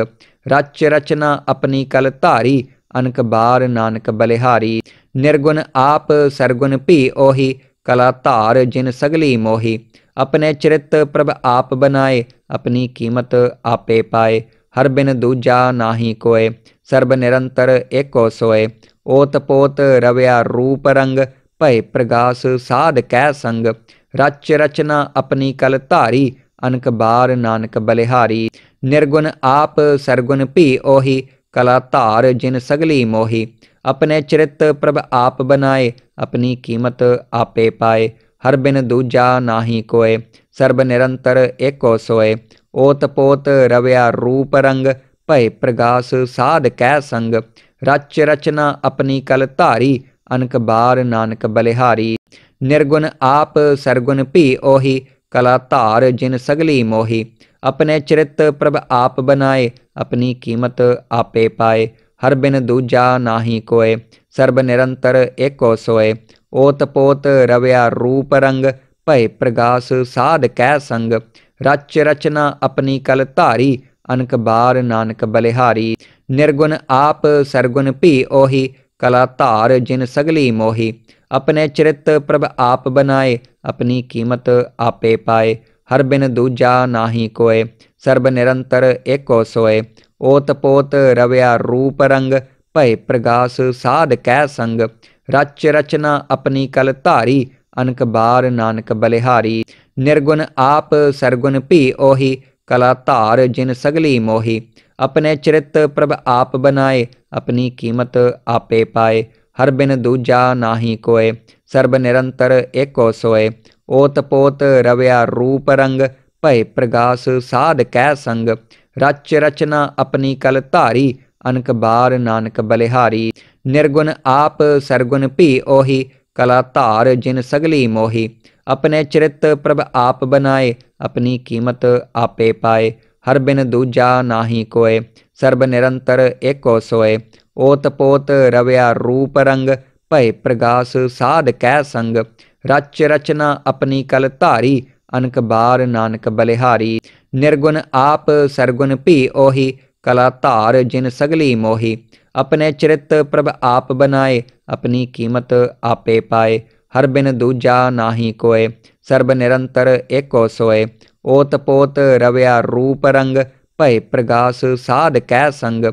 ਰਚ ਰਚਨਾ ਆਪਣੀ ਕਲ ਧਾਰੀ ਅਨਕ ਬਾਰ ਨਾਨਕ ਬਲਿਹਾਰੀ ਨਿਰਗੁਣ ਆਪ ਸਰਗੁਣ ਭੀ ਉਹੀ ਕਲਾ ਧਾਰ ਜਿਨ ਸਗਲੀ ਮੋਹੀ ਆਪਣੇ ਚਰਿਤ ਪ੍ਰਭ ਆਪ ਬਣਾਏ ਆਪਣੀ ਕੀਮਤ ਆਪੇ ਪਾਏ ਹਰ ਬਿਨ ਦੂਜਾ ਨਾਹੀ ਕੋਏ ਸਰਬ ਨਿਰੰਤਰ ਏਕੋ ਸੋਏ ਓਤ ਪੋਤ ਰਵਿਆ ਰੂਪ ਰੰਗ ਭਏ ਪ੍ਰਗਾਸ ਸਾਧ ਕੈ ਸੰਗ ਰਚ ਰਚਨਾ ਆਪਣੀ ਕਲ ਧਾਰੀ ਅਨਕ ਬਾਰ ਨਾਨਕ ਬਲਿਹਾਰੀ ਨਿਰਗੁਣ ਆਪ ਸਰਗੁਣ ਭੀ ਉਹੀ ਕਲਾ ਧਾਰ ਜਿਨ ਸਗਲੀ ਮੋਹੀ ਆਪਣੇ ਚਰਿਤ ਪ੍ਰਭ ਆਪ ਬਨਾਏ ਆਪਣੀ ਕੀਮਤ ਆਪੇ ਪਾਏ ਹਰ ਬਿਨ ਦੂਜਾ ਨਾਹੀ ਕੋਏ ਸਰਬ ਨਿਰੰਤਰ ਏਕੋ ਸੋਏ ਓਤ ਪੋਤ ਰਵਿਆ ਰੂਪ ਰੰਗ ਭਏ ਪ੍ਰਗਾਸ ਸਾਧ ਕੈ ਸੰਗ ਰਚ ਰਚਨਾ ਆਪਣੀ ਕਲ ਧਾਰੀ ਅਨਕ ਬਾਰ ਨਾਨਕ ਬਲਿਹਾਰੀ ਨਿਰਗੁਣ ਆਪ ਸਰਗੁਣ ਭੀ ਓਹੀ ਕਲਾ ਧਾਰ ਜਿਨ ਸਗਲੀ ਮੋਹੀ ਆਪਣੇ ਚਰਿਤ ਪ੍ਰਭ ਆਪ ਬਣਾਏ ਆਪਣੀ ਕੀਮਤ ਆਪੇ ਪਾਏ ਹਰ ਬਿਨ ਦੂਜਾ ਨਾਹੀ ਕੋਏ ਸਰਬ ਨਿਰੰਤਰ ਏਕੋ ਸੋਏ ਓਤ ਪੋਤ ਰਵਿਆ ਰੂਪ ਰੰਗ ਭਏ ਪ੍ਰਗਾਸ ਸਾਧ ਕੈ ਸੰਗ ਰਚ ਰਚਨਾ ਆਪਣੀ ਕਲ ਧਾਰੀ ਅਨਕ ਬਾਰ ਨਾਨਕ ਬਲਿਹਾਰੀ ਨਿਰਗੁਣ ਆਪ ਸਰਗੁਣ ਭੀ ਉਹੀ ਕਲਾ ਧਾਰ ਜਿਨ ਸਗਲੀ ਮੋਹੀ ਆਪਣੇ ਚਰਿਤ ਪ੍ਰਭ ਆਪ ਬਨਾਏ ਆਪਣੀ ਕੀਮਤ ਆਪੇ ਪਾਏ ਹਰ ਬਿਨ ਦੂਜਾ ਨਾਹੀ ਕੋਏ ਸਰਬ ਨਿਰੰਤਰ ਏਕੋ ਸੋਏ ਓਤ ਪੋਤ ਰਵਿਆ ਰੂਪ ਰੰਗ ਭਏ ਪ੍ਰਗਾਸ ਸਾਧ ਕਹਿ ਸੰਗ ਰਚ ਰਚਨਾ ਆਪਣੀ ਕਲ ਧਾਰੀ ਅਨਕ ਬਾਰ ਨਾਨਕ ਬਲਿਹਾਰੀ ਨਿਰਗੁਣ ਆਪ ਸਰਗੁਣ ਭੀ ਉਹੀ ਕਲਾ ਧਾਰ ਜਿਨ ਸਗਲੀ ਮੋਹੀ ਆਪਣੇ ਚਰਿਤ ਪ੍ਰਭ ਆਪ ਬਨਾਏ ਆਪਣੀ ਕੀਮਤ ਆਪੇ ਪਾਏ ਹਰ ਬਿਨ ਦੂਜਾ ਨਾਹੀ ਕੋਏ ਸਰਬ ਨਿਰੰਤਰ ਏਕੋ ਸੋਏ ਓਤ ਪੋਤ ਰਵਿਆ ਰੂਪ ਰੰਗ ਭੈ ਪ੍ਰਗਾਸ ਸਾਧ ਕੈ ਸੰਗ ਰਚ ਰਚਨਾ ਆਪਣੀ ਕਲ ਧਾਰੀ ਅਨਕ ਬਾਰ ਨਾਨਕ ਬਲਿਹਾਰੀ ਨਿਰਗੁਣ ਆਪ ਸਰਗੁਣ ਭੀ ਉਹੀ ਕਲਾ ਧਾਰ ਜਿਨ ਸਗਲੀ ਮੋਹੀ ਆਪਣੇ ਚਰਿਤ ਪ੍ਰਭ ਆਪ ਬਣਾਏ ਆਪਣੀ ਕੀਮਤ ਆਪੇ ਪਾਏ ਹਰ ਬਿਨ ਦੂਜਾ ਨਾਹੀ ਕੋਏ ਸਰਬ ਨਿਰੰਤਰ ਏਕੋ ਸੋਏ ਓਤ ਪੋਤ ਰਵਿਆ ਰੂਪ ਰੰਗ ਭਏ ਪ੍ਰਗਾਸ ਸਾਧ ਕੈ ਸੰਗ ਰਚ ਰਚਨਾ ਆਪਣੀ ਕਲ ਧਾਰੀ ਅਨਕ ਬਾਰ ਨਾਨਕ ਬਲਿਹਾਰੀ ਨਿਰਗੁਣ ਆਪ ਸਰਗੁਣ ਭੀ ਉਹੀ ਕਲਾ ਧਾਰ ਜਿਨ ਸਗਲੀ ਮੋਹੀ ਆਪਣੇ ਚਰਿਤ ਪ੍ਰਭ ਆਪ ਬਣਾਏ ਆਪਣੀ ਕੀਮਤ ਆਪੇ ਪਾਏ ਹਰ ਬਿਨ ਦੂਜਾ ਨਾਹੀ ਕੋਏ ਸਰਬ ਨਿਰੰਤਰ ਏਕੋ ਸੋਏ ਓਤ ਪੋਤ ਰਵਿਆ ਰੂਪ ਰੰਗ ਭਏ ਪ੍ਰਗਾਸ ਸਾਧ ਕਹਿ ਸੰਗ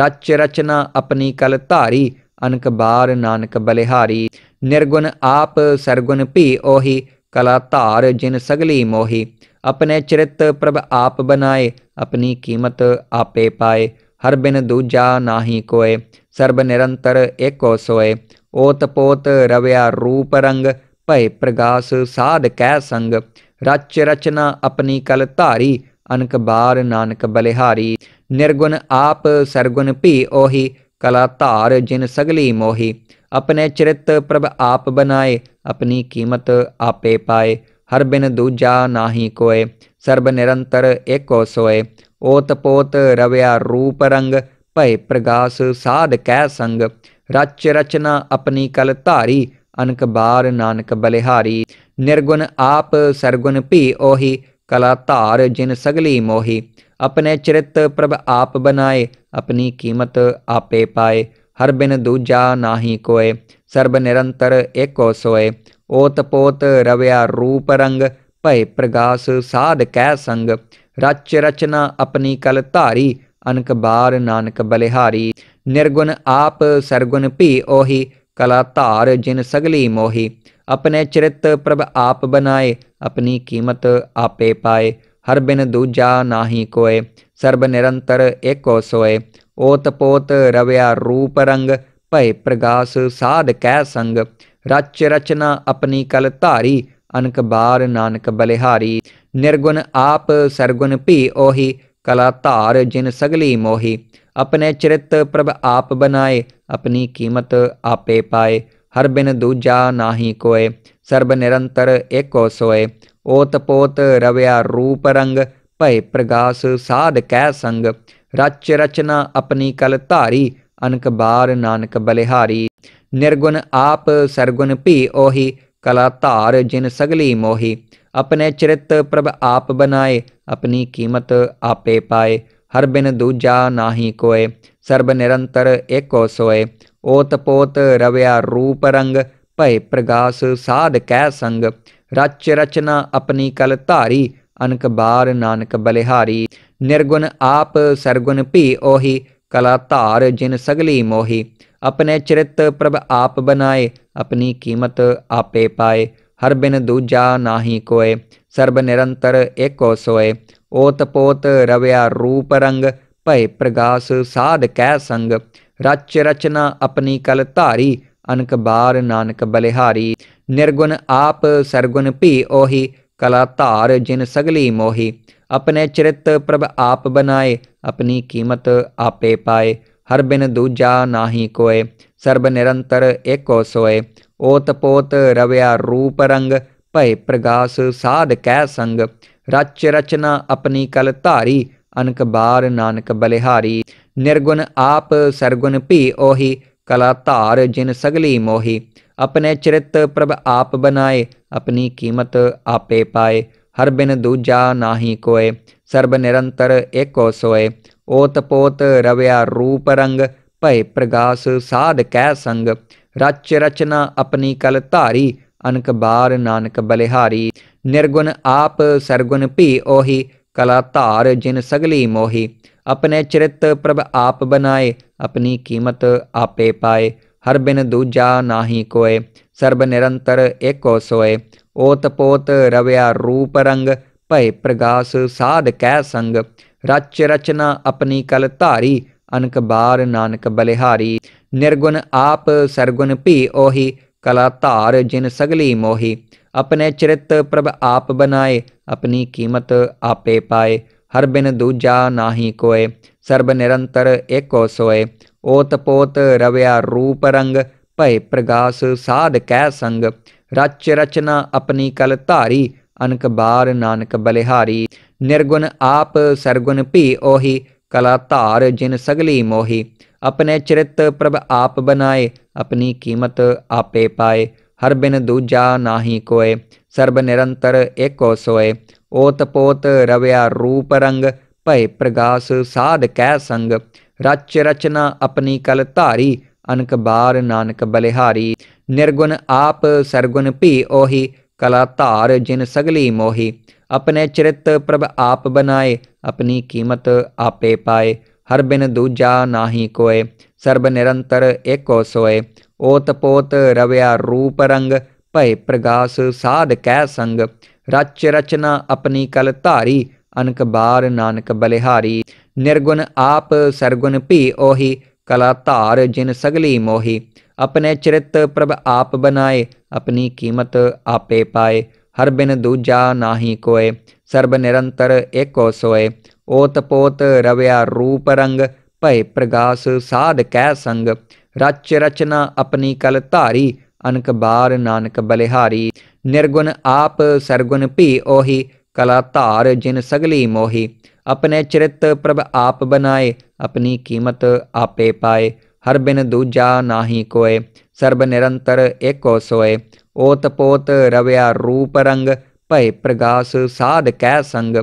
ਰਚ ਰਚਨਾ ਆਪਣੀ ਕਲ ਧਾਰੀ ਅਨਕ ਬਾਰ ਨਾਨਕ ਬਲਿਹਾਰੀ ਨਿਰਗੁਣ ਆਪ ਸਰਗੁਣ ਭੀ ਉਹੀ ਕਲਾ ਧਾਰ ਜਿਨ ਸਗਲੀ ਮੋਹੀ ਆਪਣੇ ਚਰਿਤ ਪ੍ਰਭ ਆਪ ਬਨਾਏ ਆਪਣੀ ਕੀਮਤ ਆਪੇ ਪਾਏ ਹਰ ਬਿਨ ਦੂਜਾ ਨਾਹੀ ਕੋਏ ਸਰਬ ਨਿਰੰਤਰ ਏਕੋ ਸੋਏ ਓਤ ਪੋਤ ਰਵਿਆ ਰੂਪ ਰੰਗ ਭਏ ਪ੍ਰਗਾਸ ਸਾਧ ਕੈ ਸੰਗ ਰਚ ਰਚਨਾ ਆਪਣੀ ਕਲ ਧਾਰੀ ਅਨਕ ਬਾਰ ਨਾਨਕ ਬਲਿਹਾਰੀ ਨਿਰਗੁਣ ਆਪ ਸਰਗੁਣ ਭੀ ਓਹੀ ਕਲਾ ਧਾਰ ਜਿਨ ਸਗਲੀ ਮੋਹੀ ਆਪਣੇ ਚਰਿਤ ਪ੍ਰਭ ਆਪ ਬਨਾਏ ਆਪਣੀ ਕੀਮਤ ਆਪੇ ਪਾਏ ਹਰ ਬਿਨ ਦੂਜਾ ਨਾਹੀ ਕੋਏ ਸਰਬ ਨਿਰੰਤਰ ਏਕੋ ਸੋਏ ਓਤ ਪੋਤ ਰਵਿਆ ਰੂਪ ਰੰਗ ਭਏ ਪ੍ਰਗਾਸ ਸਾਧ ਕੈ ਸੰਗ ਰਚ ਰਚਨਾ ਆਪਣੀ ਕਲ ਧਾਰੀ ਅਨਕਬਾਰ ਨਾਨਕ ਬਲਿਹਾਰੀ ਨਿਰਗੁਣ ਆਪ ਸਰਗੁਣ ਭੀ ਉਹੀ ਕਲਾ ਧਾਰ ਜਿਨ ਸਗਲੀ ਮੋਹੀ ਆਪਣੇ ਚਰਿਤ ਪ੍ਰਭ ਆਪ ਬਨਾਏ ਆਪਣੀ ਕੀਮਤ ਆਪੇ ਪਾਏ ਹਰ ਬਿਨ ਦੂਜਾ ਨਾਹੀ ਕੋਏ ਸਰਬ ਨਿਰੰਤਰ ਏਕੋ ਸੋਏ ਓਤ ਪੋਤ ਰਵਿਆ ਰੂਪ ਰੰਗ ਭਏ ਪ੍ਰਗਾਸ ਸਾਧ ਕੈ ਸੰਗ ਰਚ ਰਚਨਾ ਆਪਣੀ ਕਲ ਧਾਰੀ ਅਨਕਬਾਰ ਨਾਨਕ ਬਲਿਹਾਰੀ ਨਿਰਗੁਣ ਆਪ ਸਰਗੁਣ ਭੀ ਉਹੀ ਕਲਾ ਧਾਰ ਜਿਨ ਸਗਲੀ ਮੋਹੀ ਆਪਣੇ ਚਰਿਤ ਪ੍ਰਭ ਆਪ ਬਣਾਏ ਆਪਣੀ ਕੀਮਤ ਆਪੇ ਪਾਏ ਹਰ ਬਿਨ ਦੂਜਾ ਨਾਹੀ ਕੋਏ ਸਰਬ ਨਿਰੰਤਰ ਏਕੋ ਸੋਏ ਓਤ ਪੋਤ ਰਵਿਆ ਰੂਪ ਰੰਗ ਭੈ ਪ੍ਰਗਾਸ ਸਾਧ ਕੈ ਸੰਗ ਰਚ ਰਚਨਾ ਆਪਣੀ ਕਲ ਧਾਰੀ ਅਨਕ ਬਾਰ ਨਾਨਕ ਬਲਿਹਾਰੀ ਨਿਰਗੁਣ ਆਪ ਸਰਗੁਣ ਭੀ ਉਹੀ ਕਲਾ ਧਾਰ ਜਿਨ ਸਗਲੀ ਮੋਹੀ ਆਪਣੇ ਚਰਿਤ ਪ੍ਰਭ ਆਪ ਬਣਾਏ ਆਪਣੀ ਕੀਮਤ ਆਪੇ ਪਾਏ ਹਰ ਬਿਨ ਦੂਜਾ ਨਾਹੀ ਕੋਏ ਸਰਬ ਨਿਰੰਤਰ ਏਕੋ ਸੋਏ ਓਤ ਪੋਤ ਰਵਿਆ ਰੂਪ ਰੰਗ ਭਏ ਪ੍ਰਗਾਸ ਸਾਧ ਕੈ ਸੰਗ ਰਚ ਰਚਨਾ ਆਪਣੀ ਕਲ ਧਾਰੀ ਅਨਕ ਬਾਰ ਨਾਨਕ ਬਲਿਹਾਰੀ ਨਿਰਗੁਣ ਆਪ ਸਰਗੁਣ ਭੀ ਓਹੀ ਕਲਾ ਧਾਰ ਜਿਨ ਸਗਲੀ ਮੋਹੀ ਆਪਣੇ ਚਰਿਤ ਪ੍ਰਭ ਆਪ ਬਣਾਏ ਆਪਣੀ ਕੀਮਤ ਆਪੇ ਪਾਏ ਹਰ ਬਿਨ ਦੂਜਾ ਨਾਹੀ ਕੋਏ ਸਰਬ ਨਿਰੰਤਰ ਏਕੋ ਸੋਏ ਓਤ ਪੋਤ ਰਵਿਆ ਰੂਪ ਰੰਗ ਭੈ ਪ੍ਰਗਾਸ ਸਾਧ ਕਹਿ ਸੰਗ ਰਚ ਰਚਨਾ ਆਪਣੀ ਕਲ ਧਾਰੀ ਅਨਕ ਬਾਰ ਨਾਨਕ ਬਲਿਹਾਰੀ ਨਿਰਗੁਣ ਆਪ ਸਰਗੁਣ ਭੀ ਉਹੀ ਕਲਾ ਧਾਰ ਜਿਨ ਸਗਲੀ ਮੋਹੀ ਆਪਣੇ ਚਰਿਤ ਪ੍ਰਭ ਆਪ ਬਨਾਏ ਆਪਣੀ ਕੀਮਤ ਆਪੇ ਪਾਏ ਹਰ ਬਿਨ ਦੂਜਾ ਨਾਹੀ ਕੋਏ ਸਰਬ ਨਿਰੰਤਰ ਏਕੋ ਸੋਏ ਓਤ ਪੋਤ ਰਵਿਆ ਰੂਪ ਰੰਗ ਭਏ ਪ੍ਰਗਾਸ ਸਾਧ ਕੈ ਸੰਗ ਰਚ ਰਚਨਾ ਆਪਣੀ ਕਲ ਧਾਰੀ ਅਨਕ ਬਾਰ ਨਾਨਕ ਬਲਿਹਾਰੀ ਨਿਰਗੁਣ ਆਪ ਸਰਗੁਣ ਭੀ ਓਹੀ ਕਲਾ ਧਾਰ ਜਿਨ ਸਗਲੀ ਮੋਹੀ ਆਪਣੇ ਚਰਿਤ ਪ੍ਰਭ ਆਪ ਬਨਾਏ ਆਪਣੀ ਕੀਮਤ ਆਪੇ ਪਾਏ ਹਰ ਬਿਨ ਦੂਜਾ ਨਾਹੀ ਕੋਏ ਸਰਬ ਨਿਰੰਤਰ ਏਕੋ ਸੋਏ ਓਤ ਪੋਤ ਰਵਿਆ ਰੂਪ ਰੰਗ ਭੈ ਪ੍ਰਗਾਸ ਸਾਧ ਕਹਿ ਸੰਗ ਰਚ ਰਚਨਾ ਆਪਣੀ ਕਲ ਧਾਰੀ ਅਨਕ ਬਾਰ ਨਾਨਕ ਬਲਿਹਾਰੀ ਨਿਰਗੁਣ ਆਪ ਸਰਗੁਣ ਭੀ ਉਹੀ ਕਲਾ ਧਾਰ ਜਿਨ ਸਗਲੀ ਮੋਹੀ ਆਪਣੇ ਚਰਿਤ ਪ੍ਰਭ ਆਪ ਬਨਾਏ ਆਪਣੀ ਕੀਮਤ ਆਪੇ ਪਾਏ ਹਰ ਬਿਨ ਦੂਜਾ ਨਾਹੀ ਕੋਏ ਸਰਬ ਨਿਰੰਤਰ ਏਕੋ ਸੋਏ ਓਤ ਪੋਤ ਰਵਿਆ ਰੂਪ ਰੰਗ ਭੈ ਪ੍ਰਗਾਸ ਸਾਧ ਕਹਿ ਸੰਗ ਰਚ ਰਚਨਾ ਆਪਣੀ ਕਲ ਧਾਰੀ ਅਨਕ ਬਾਰ ਨਾਨਕ ਬਲਿਹਾਰੀ ਨਿਰਗੁਣ ਆਪ ਸਰਗੁਣ ਭੀ ਉਹੀ ਕਲਾ ਧਾਰ ਜਿਨ ਸਗਲੀ ਮੋਹੀ ਆਪਣੇ ਚਰਿਤ ਪ੍ਰਭ ਆਪ ਬਨਾਏ ਆਪਣੀ ਕੀਮਤ ਆਪੇ ਪਾਏ ਹਰ ਬਿਨ ਦੂਜਾ ਨਾਹੀ ਕੋਏ ਸਰਬ ਨਿਰੰਤਰ ਏਕੋ ਸੋਏ ਓਤ ਪੋਤ ਰਵਿਆ ਰੂਪ ਰੰਗ ਭੈ ਪ੍ਰਗਾਸ ਸਾਧ ਕੈ ਸੰਗ ਰਚ ਰਚਨਾ ਆਪਣੀ ਕਲ ਧਾਰੀ ਅਨਕ ਬਾਰ ਨਾਨਕ ਬਲਿਹਾਰੀ ਨਿਰਗੁਣ ਆਪ ਸਰਗੁਣ ਭੀ ਉਹੀ ਕਲਾ ਧਾਰ ਜਿਨ ਸਗਲੀ ਮੋਹੀ ਆਪਣੇ ਚਰਿਤ ਪ੍ਰਭ ਆਪ ਬਨਾਏ ਆਪਣੀ ਕੀਮਤ ਆਪੇ ਪਾਏ ਹਰ ਬਿਨ ਦੂਜਾ ਨਾਹੀ ਕੋਏ ਸਰਬ ਨਿਰੰਤਰ ਏਕੋ ਸੋਏ ਓਤ ਪੋਤ ਰਵਿਆ ਰੂਪ ਰੰਗ ਭੈ ਪ੍ਰਗਾਸ ਸਾਧ ਕਹਿ ਸੰਗ ਰਚ ਰਚਨਾ ਆਪਣੀ ਕਲ ਧਾਰੀ ਅਨਕ ਬਾਰ ਨਾਨਕ ਬਲਿਹਾਰੀ ਨਿਰਗੁਣ ਆਪ ਸਰਗੁਣ ਭੀ ਉਹੀ ਕਲਾ ਧਾਰ ਜਿਨ ਸਗਲੀ ਮੋਹੀ ਆਪਣੇ ਚਰਿਤ ਪ੍ਰਭ ਆਪ ਬਣਾਏ ਆਪਣੀ ਕੀਮਤ ਆਪੇ ਪਾਏ ਹਰ ਬਿਨ ਦੂਜਾ ਨਾਹੀ ਕੋਏ ਸਰਬ ਨਿਰੰਤਰ ਏਕੋ ਸੋਏ ਓਤ ਪੋਤ ਰਵਿਆ ਰੂਪ ਰੰਗ ਭਏ ਪ੍ਰਗਾਸ ਸਾਧ ਕਹਿ ਸੰਗ ਰਚ ਰਚਨਾ ਆਪਣੀ ਕਲ ਧਾਰੀ ਅਨਕ ਬਾਰ ਨਾਨਕ ਬਲਿਹਾਰੀ ਨਿਰਗੁਣ ਆਪ ਸਰਗੁਣ ਭੀ ਉਹੀ ਕਲਾ ਧਾਰ ਜਿਨ ਸਗਲੀ ਮੋਹੀ ਆਪਣੇ ਚਰਿਤ ਪ੍ਰਭ ਆਪ ਬਣਾਏ ਆਪਣੀ ਕੀਮਤ ਆਪੇ ਪਾਏ ਹਰ ਬਿਨ ਦੂਜਾ ਨਾਹੀ ਕੋਏ ਸਰਬ ਨਿਰੰਤਰ ਏਕੋ ਸੋਏ ਓਤ ਪੋਤ ਰਵਿਆ ਰੂਪ ਰੰਗ ਭੈ ਪ੍ਰਗਾਸ ਸਾਧ ਕਹਿ ਸੰਗ ਰਚ ਰਚਨਾ ਆਪਣੀ ਕਲ ਧਾਰੀ ਅਨਕ ਬਾਰ ਨਾਨਕ ਬਲਿਹਾਰੀ ਨਿਰਗੁਣ ਆਪ ਸਰਗੁਣ ਭੀ ਉਹੀ ਕਲਾ ਧਾਰ ਜਿਨ ਸਗਲੀ ਮੋਹੀ ਆਪਣੇ ਚਰਿਤ ਪ੍ਰਭ ਆਪ ਬਨਾਏ ਆਪਣੀ ਕੀਮਤ ਆਪੇ ਪਾਏ ਹਰ ਬਿਨ ਦੂਜਾ ਨਾਹੀ ਕੋਏ ਸਰਬ ਨਿਰੰਤਰ ਏਕੋ ਸੋਏ ਓਤ ਪੋਤ ਰਵਿਆ ਰੂਪ ਰੰਗ ਭਏ ਪ੍ਰਗਾਸ ਸਾਧ ਕਹਿ ਸੰਗ ਰਚ ਰਚਨਾ ਆਪਣੀ ਕਲ ਧਾਰੀ ਅਨਕ ਬਾਰ ਨਾਨਕ ਬਲਿਹਾਰੀ ਨਿਰਗੁਣ ਆਪ ਸਰਗੁਣ ਭੀ ਓਹੀ ਕਲਾ ਧਾਰ ਜਿਨ ਸਗਲੀ ਮੋਹੀ ਆਪਣੇ ਚਰਿਤ ਪ੍ਰਭ ਆਪ ਬਨਾਏ ਆਪਣੀ ਕੀਮਤ ਆਪੇ ਪਾਏ ਹਰ ਬਿਨ ਦੂਜਾ ਨਾਹੀ ਕੋਏ ਸਰਬ ਨਿਰੰਤਰ ਏਕੋ ਸੋਏ ਓਤ ਪੋਤ ਰਵਿਆ ਰੂਪ ਰੰਗ ਭੈ ਪ੍ਰਗਾਸ ਸਾਧ ਕਹਿ ਸੰਗ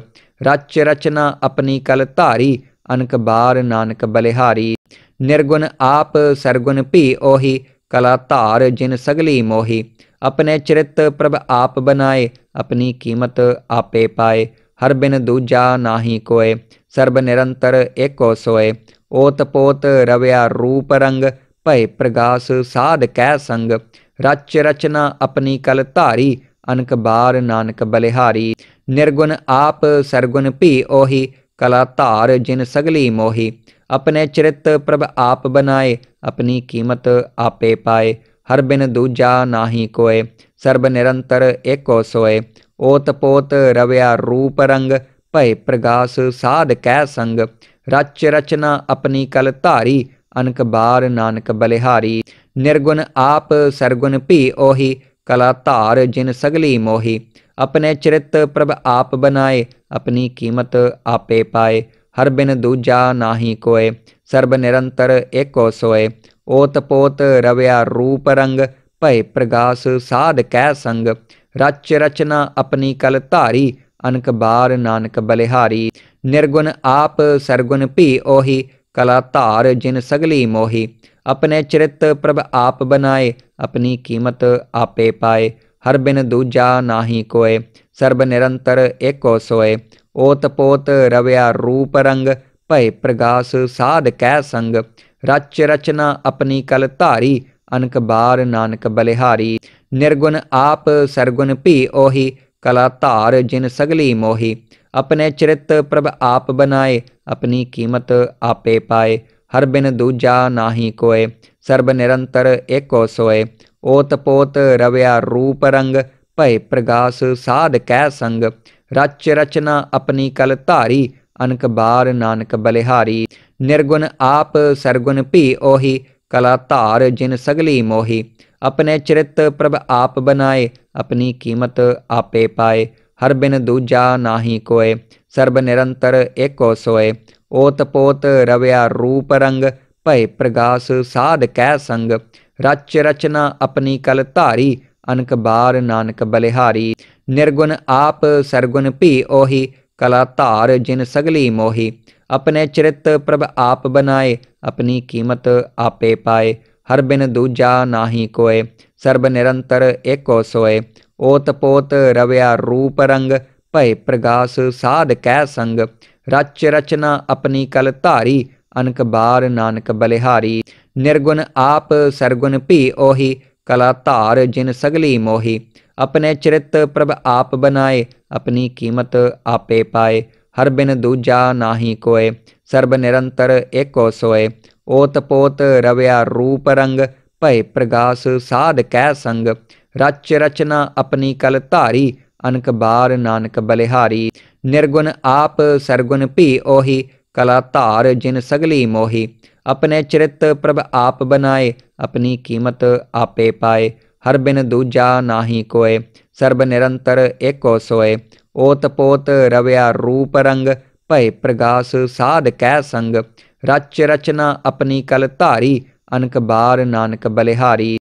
ਰਚ ਰਚਨਾ ਆਪਣੀ ਕਲ ਧਾਰੀ ਅਨਕ ਬਾਰ ਨਾਨਕ ਬਲਿਹਾਰੀ ਨਿਰਗੁਣ ਆਪ ਸਰਗੁਣ ਭੀ ਉਹੀ ਕਲਾ ਧਾਰ ਜਿਨ ਸਗਲੀ ਮੋਹੀ ਆਪਣੇ ਚਰਿਤ ਪ੍ਰਭ ਆਪ ਬਨਾਏ ਆਪਣੀ ਕੀਮਤ ਆਪੇ ਪਾਏ ਹਰ ਬਿਨ ਦੂਜਾ ਨਾਹੀ ਕੋਏ ਸਰਬ ਨਿਰੰਤਰ ਏਕੋ ਸੋਏ ਓਤ ਪੋਤ ਰਵਿਆ ਰੂਪ ਰੰਗ ਭੈ ਪ੍ਰਗਾਸ ਸਾਧ ਕਹਿ ਸੰਗ ਰਚ ਰਚਨਾ ਆਪਣੀ ਕਲ ਧਾਰੀ ਅਨਕ ਬਾਰ ਨਾਨਕ ਬਲਿਹਾਰੀ ਨਿਰਗੁਣ ਆਪ ਸਰਗੁਣ ਭੀ ਉਹੀ ਕਲਾ ਧਾਰ ਜਿਨ ਸਗਲੀ ਮੋਹੀ ਆਪਣੇ ਚਰਿਤ ਪ੍ਰਭ ਆਪ ਬਨਾਏ ਆਪਣੀ ਕੀਮਤ ਆਪੇ ਪਾਏ ਹਰ ਬਿਨ ਦੂਜਾ ਨਾਹੀ ਕੋਏ ਸਰਬ ਨਿਰੰਤਰ ਏਕੋ ਸੋਏ ਓਤ ਪੋਤ ਰਵਿਆ ਰੂਪ ਰੰਗ ਭੈ ਪ੍ਰਗਾਸ ਸਾਧ ਕੈ ਸੰਗ ਰਚ ਰਚਨਾ ਆਪਣੀ ਕਲ ਧਾਰੀ ਅਨਕ ਬਾਰ ਨਾਨਕ ਬਲਿਹਾਰੀ ਨਿਰਗੁਣ ਆਪ ਸਰਗੁਣ ਭੀ ਉਹੀ ਕਲਾ ਧਾਰ ਜਿਨ ਸਗਲੀ ਮੋਹੀ ਆਪਣੇ ਚਰਿਤ ਪ੍ਰਭ ਆਪ ਬਨਾਏ ਆਪਣੀ ਕੀਮਤ ਆਪੇ ਪਾਏ ਹਰ ਬਿਨ ਦੂਜਾ ਨਾਹੀ ਕੋਏ ਸਰਬ ਨਿਰੰਤਰ ਏਕੋ ਸੋਏ ਓਤ ਪੋਤ ਰਵਿਆ ਰੂਪ ਰੰਗ ਭਏ ਪ੍ਰਗਾਸ ਸਾਧ ਕਹਿ ਸੰਗ ਰਚ ਰਚਨਾ ਆਪਣੀ ਕਲ ਧਾਰੀ ਅਨਕ ਬਾਰ ਨਾਨਕ ਬਲਿਹਾਰੀ ਨਿਰਗੁਣ ਆਪ ਸਰਗੁਣ ਭੀ ਉਹੀ ਕਲਾ ਧਾਰ ਜਿਨ ਸਗਲੀ ਮੋਹੀ ਆਪਣੇ ਚਰਿਤ ਪ੍ਰਭ ਆਪ ਬਨਾਏ ਆਪਣੀ ਕੀਮਤ ਆਪੇ ਪਾਏ ਹਰ ਬਿਨ ਦੂਜਾ ਨਾਹੀ ਕੋਏ ਸਰਬ ਨਿਰੰਤਰ ਏਕੋ ਸੋਏ ਓਤ ਪੋਤ ਰਵਿਆ ਰੂਪ ਰੰਗ ਭੈ ਪ੍ਰਗਾਸ ਸਾਧ ਕੈ ਸੰਗ ਰਚ ਰਚਨਾ ਆਪਣੀ ਕਲ ਧਾਰੀ ਅਨਕ ਬਾਰ ਨਾਨਕ ਬਲਿਹਾਰੀ ਨਿਰਗੁਣ ਆਪ ਸਰਗੁਣ ਭੀ ਉਹੀ ਕਲਾ ਧਾਰ ਜਿਨ ਸਗਲੀ ਮੋਹੀ ਆਪਣੇ ਚਰਿਤ ਪ੍ਰਭ ਆਪ ਬਨਾਏ ਆਪਣੀ ਕੀਮਤ ਆਪੇ ਪਾਏ ਹਰ ਬਿਨ ਦੂਜਾ ਨਾਹੀ ਕੋਏ ਸਰਬ ਨਿਰੰਤਰ ਏਕੋ ਸੋਏ ਓਤ ਪੋਤ ਰਵਿਆ ਰੂਪ ਰੰਗ ਭਏ ਪ੍ਰਗਾਸ ਸਾਧ ਕੈ ਸੰਗ ਰਚ ਰਚਨਾ ਆਪਣੀ ਕਲ ਧਾਰੀ ਅਨਕ ਬਾਰ ਨਾਨਕ ਬਲਿਹਾਰੀ ਨਿਰਗੁਣ ਆਪ ਸਰਗੁਣ ਭੀ ਉਹੀ ਕਲਾ ਧਾਰ ਜਿਨ ਸਗਲੀ ਮੋਹੀ ਆਪਣੇ ਚਰਿਤ ਪ੍ਰਭ ਆਪ ਬਨਾਏ ਆਪਣੀ ਕੀਮਤ ਆਪੇ ਪਾਏ ਹਰ ਬਿਨ ਦੂਜਾ ਨਾਹੀ ਕੋਏ ਸਰਬ ਨਿਰੰਤਰ ਏਕੋ ਸੋਏ ਓਤ ਪੋਤ ਰਵਿਆ ਰੂਪ ਰੰਗ ਭੈ ਪ੍ਰਗਾਸ ਸਾਧ ਕੈ ਸੰਗ ਰਚ ਰਚਨਾ ਆਪਣੀ ਕਲ ਧਾਰੀ ਅਨਕ ਬਾਰ ਨਾਨਕ ਬਲਿਹਾਰੀ ਨਿਰਗੁਣ ਆਪ ਸਰਗੁਣ ਭੀ ਉਹੀ ਕਲਾ ਧਾਰ ਜਿਨ ਸਗਲੀ ਮੋਹੀ ਆਪਣੇ ਚਰਿਤ ਪ੍ਰਭ ਆਪ ਬਨਾਏ ਆਪਣੀ ਕੀਮਤ ਆਪੇ ਪਾਏ ਹਰ ਬਿਨ ਦੂਜਾ ਨਾਹੀ ਕੋਏ ਸਰਬ ਨਿਰੰਤਰ ਏਕੋ ਸੋਏ ਓਤ ਪੋਤ ਰਵਿਆ ਰੂਪ ਰੰਗ ਭੈ ਪ੍ਰਗਾਸ ਸਾਧ ਕੈ ਸੰਗ ਰਚ ਰਚਨਾ ਆਪਣੀ ਕਲ ਧਾਰੀ ਅਨਕ ਬਾਰ ਨਾਨਕ ਬਲਿਹਾਰੀ ਨਿਰਗੁਣ ਆਪ ਸਰਗੁਣ ਭੀ ਉਹੀ ਕਲਾ ਧਾਰ ਜਿਨ ਸਗਲੀ ਮੋਹੀ ਆਪਣੇ ਚਰਿਤ ਪ੍ਰਭ ਆਪ ਬਨਾਏ ਆਪਣੀ ਕੀਮਤ ਆਪੇ ਪਾਏ ਹਰ ਬਿਨ ਦੂਜਾ ਨਾਹੀ ਕੋਏ ਸਰਬ ਨਿਰੰਤਰ ਏਕੋ ਸੋਏ ਓਤ ਪੋਤ ਰਵਿਆ ਰੂਪ ਰੰਗ ਭੈ ਪ੍ਰਗਾਸ ਸਾਧ ਕਹਿ ਸੰਗ ਰਚ ਰਚਨਾ ਆਪਣੀ ਕਲ ਧਾਰੀ ਅਨਕ ਬਾਰ ਨਾਨਕ ਬਲਿਹਾਰੀ ਨਿਰਗੁਣ ਆਪ ਸਰਗੁਣ ਭੀ ਉਹੀ ਕਲਾ ਧਾਰ ਜਿਨ ਸਗਲੀ ਮੋਹੀ ਆਪਣੇ ਚਰਿਤ ਪ੍ਰਭ ਆਪ ਬਨਾਏ ਆਪਣੀ ਕੀਮਤ ਆਪੇ ਪਾਏ ਹਰ ਬਿਨ ਦੂਜਾ ਨਾਹੀ ਕੋਏ ਸਰਬ ਨਿਰੰਤਰ ਏਕੋ ਸੋਏ ਓਤ ਪੋਤ ਰਵਿਆ ਰੂਪ ਰੰਗ ਭੈ ਪ੍ਰਗਾਸ ਸਾਧ ਕੈ ਸੰਗ ਰਚ ਰਚਨਾ ਆਪਣੀ ਕਲ ਧਾਰੀ ਅਨਕ ਬਾਰ ਨਾਨਕ ਬਲਿਹਾਰੀ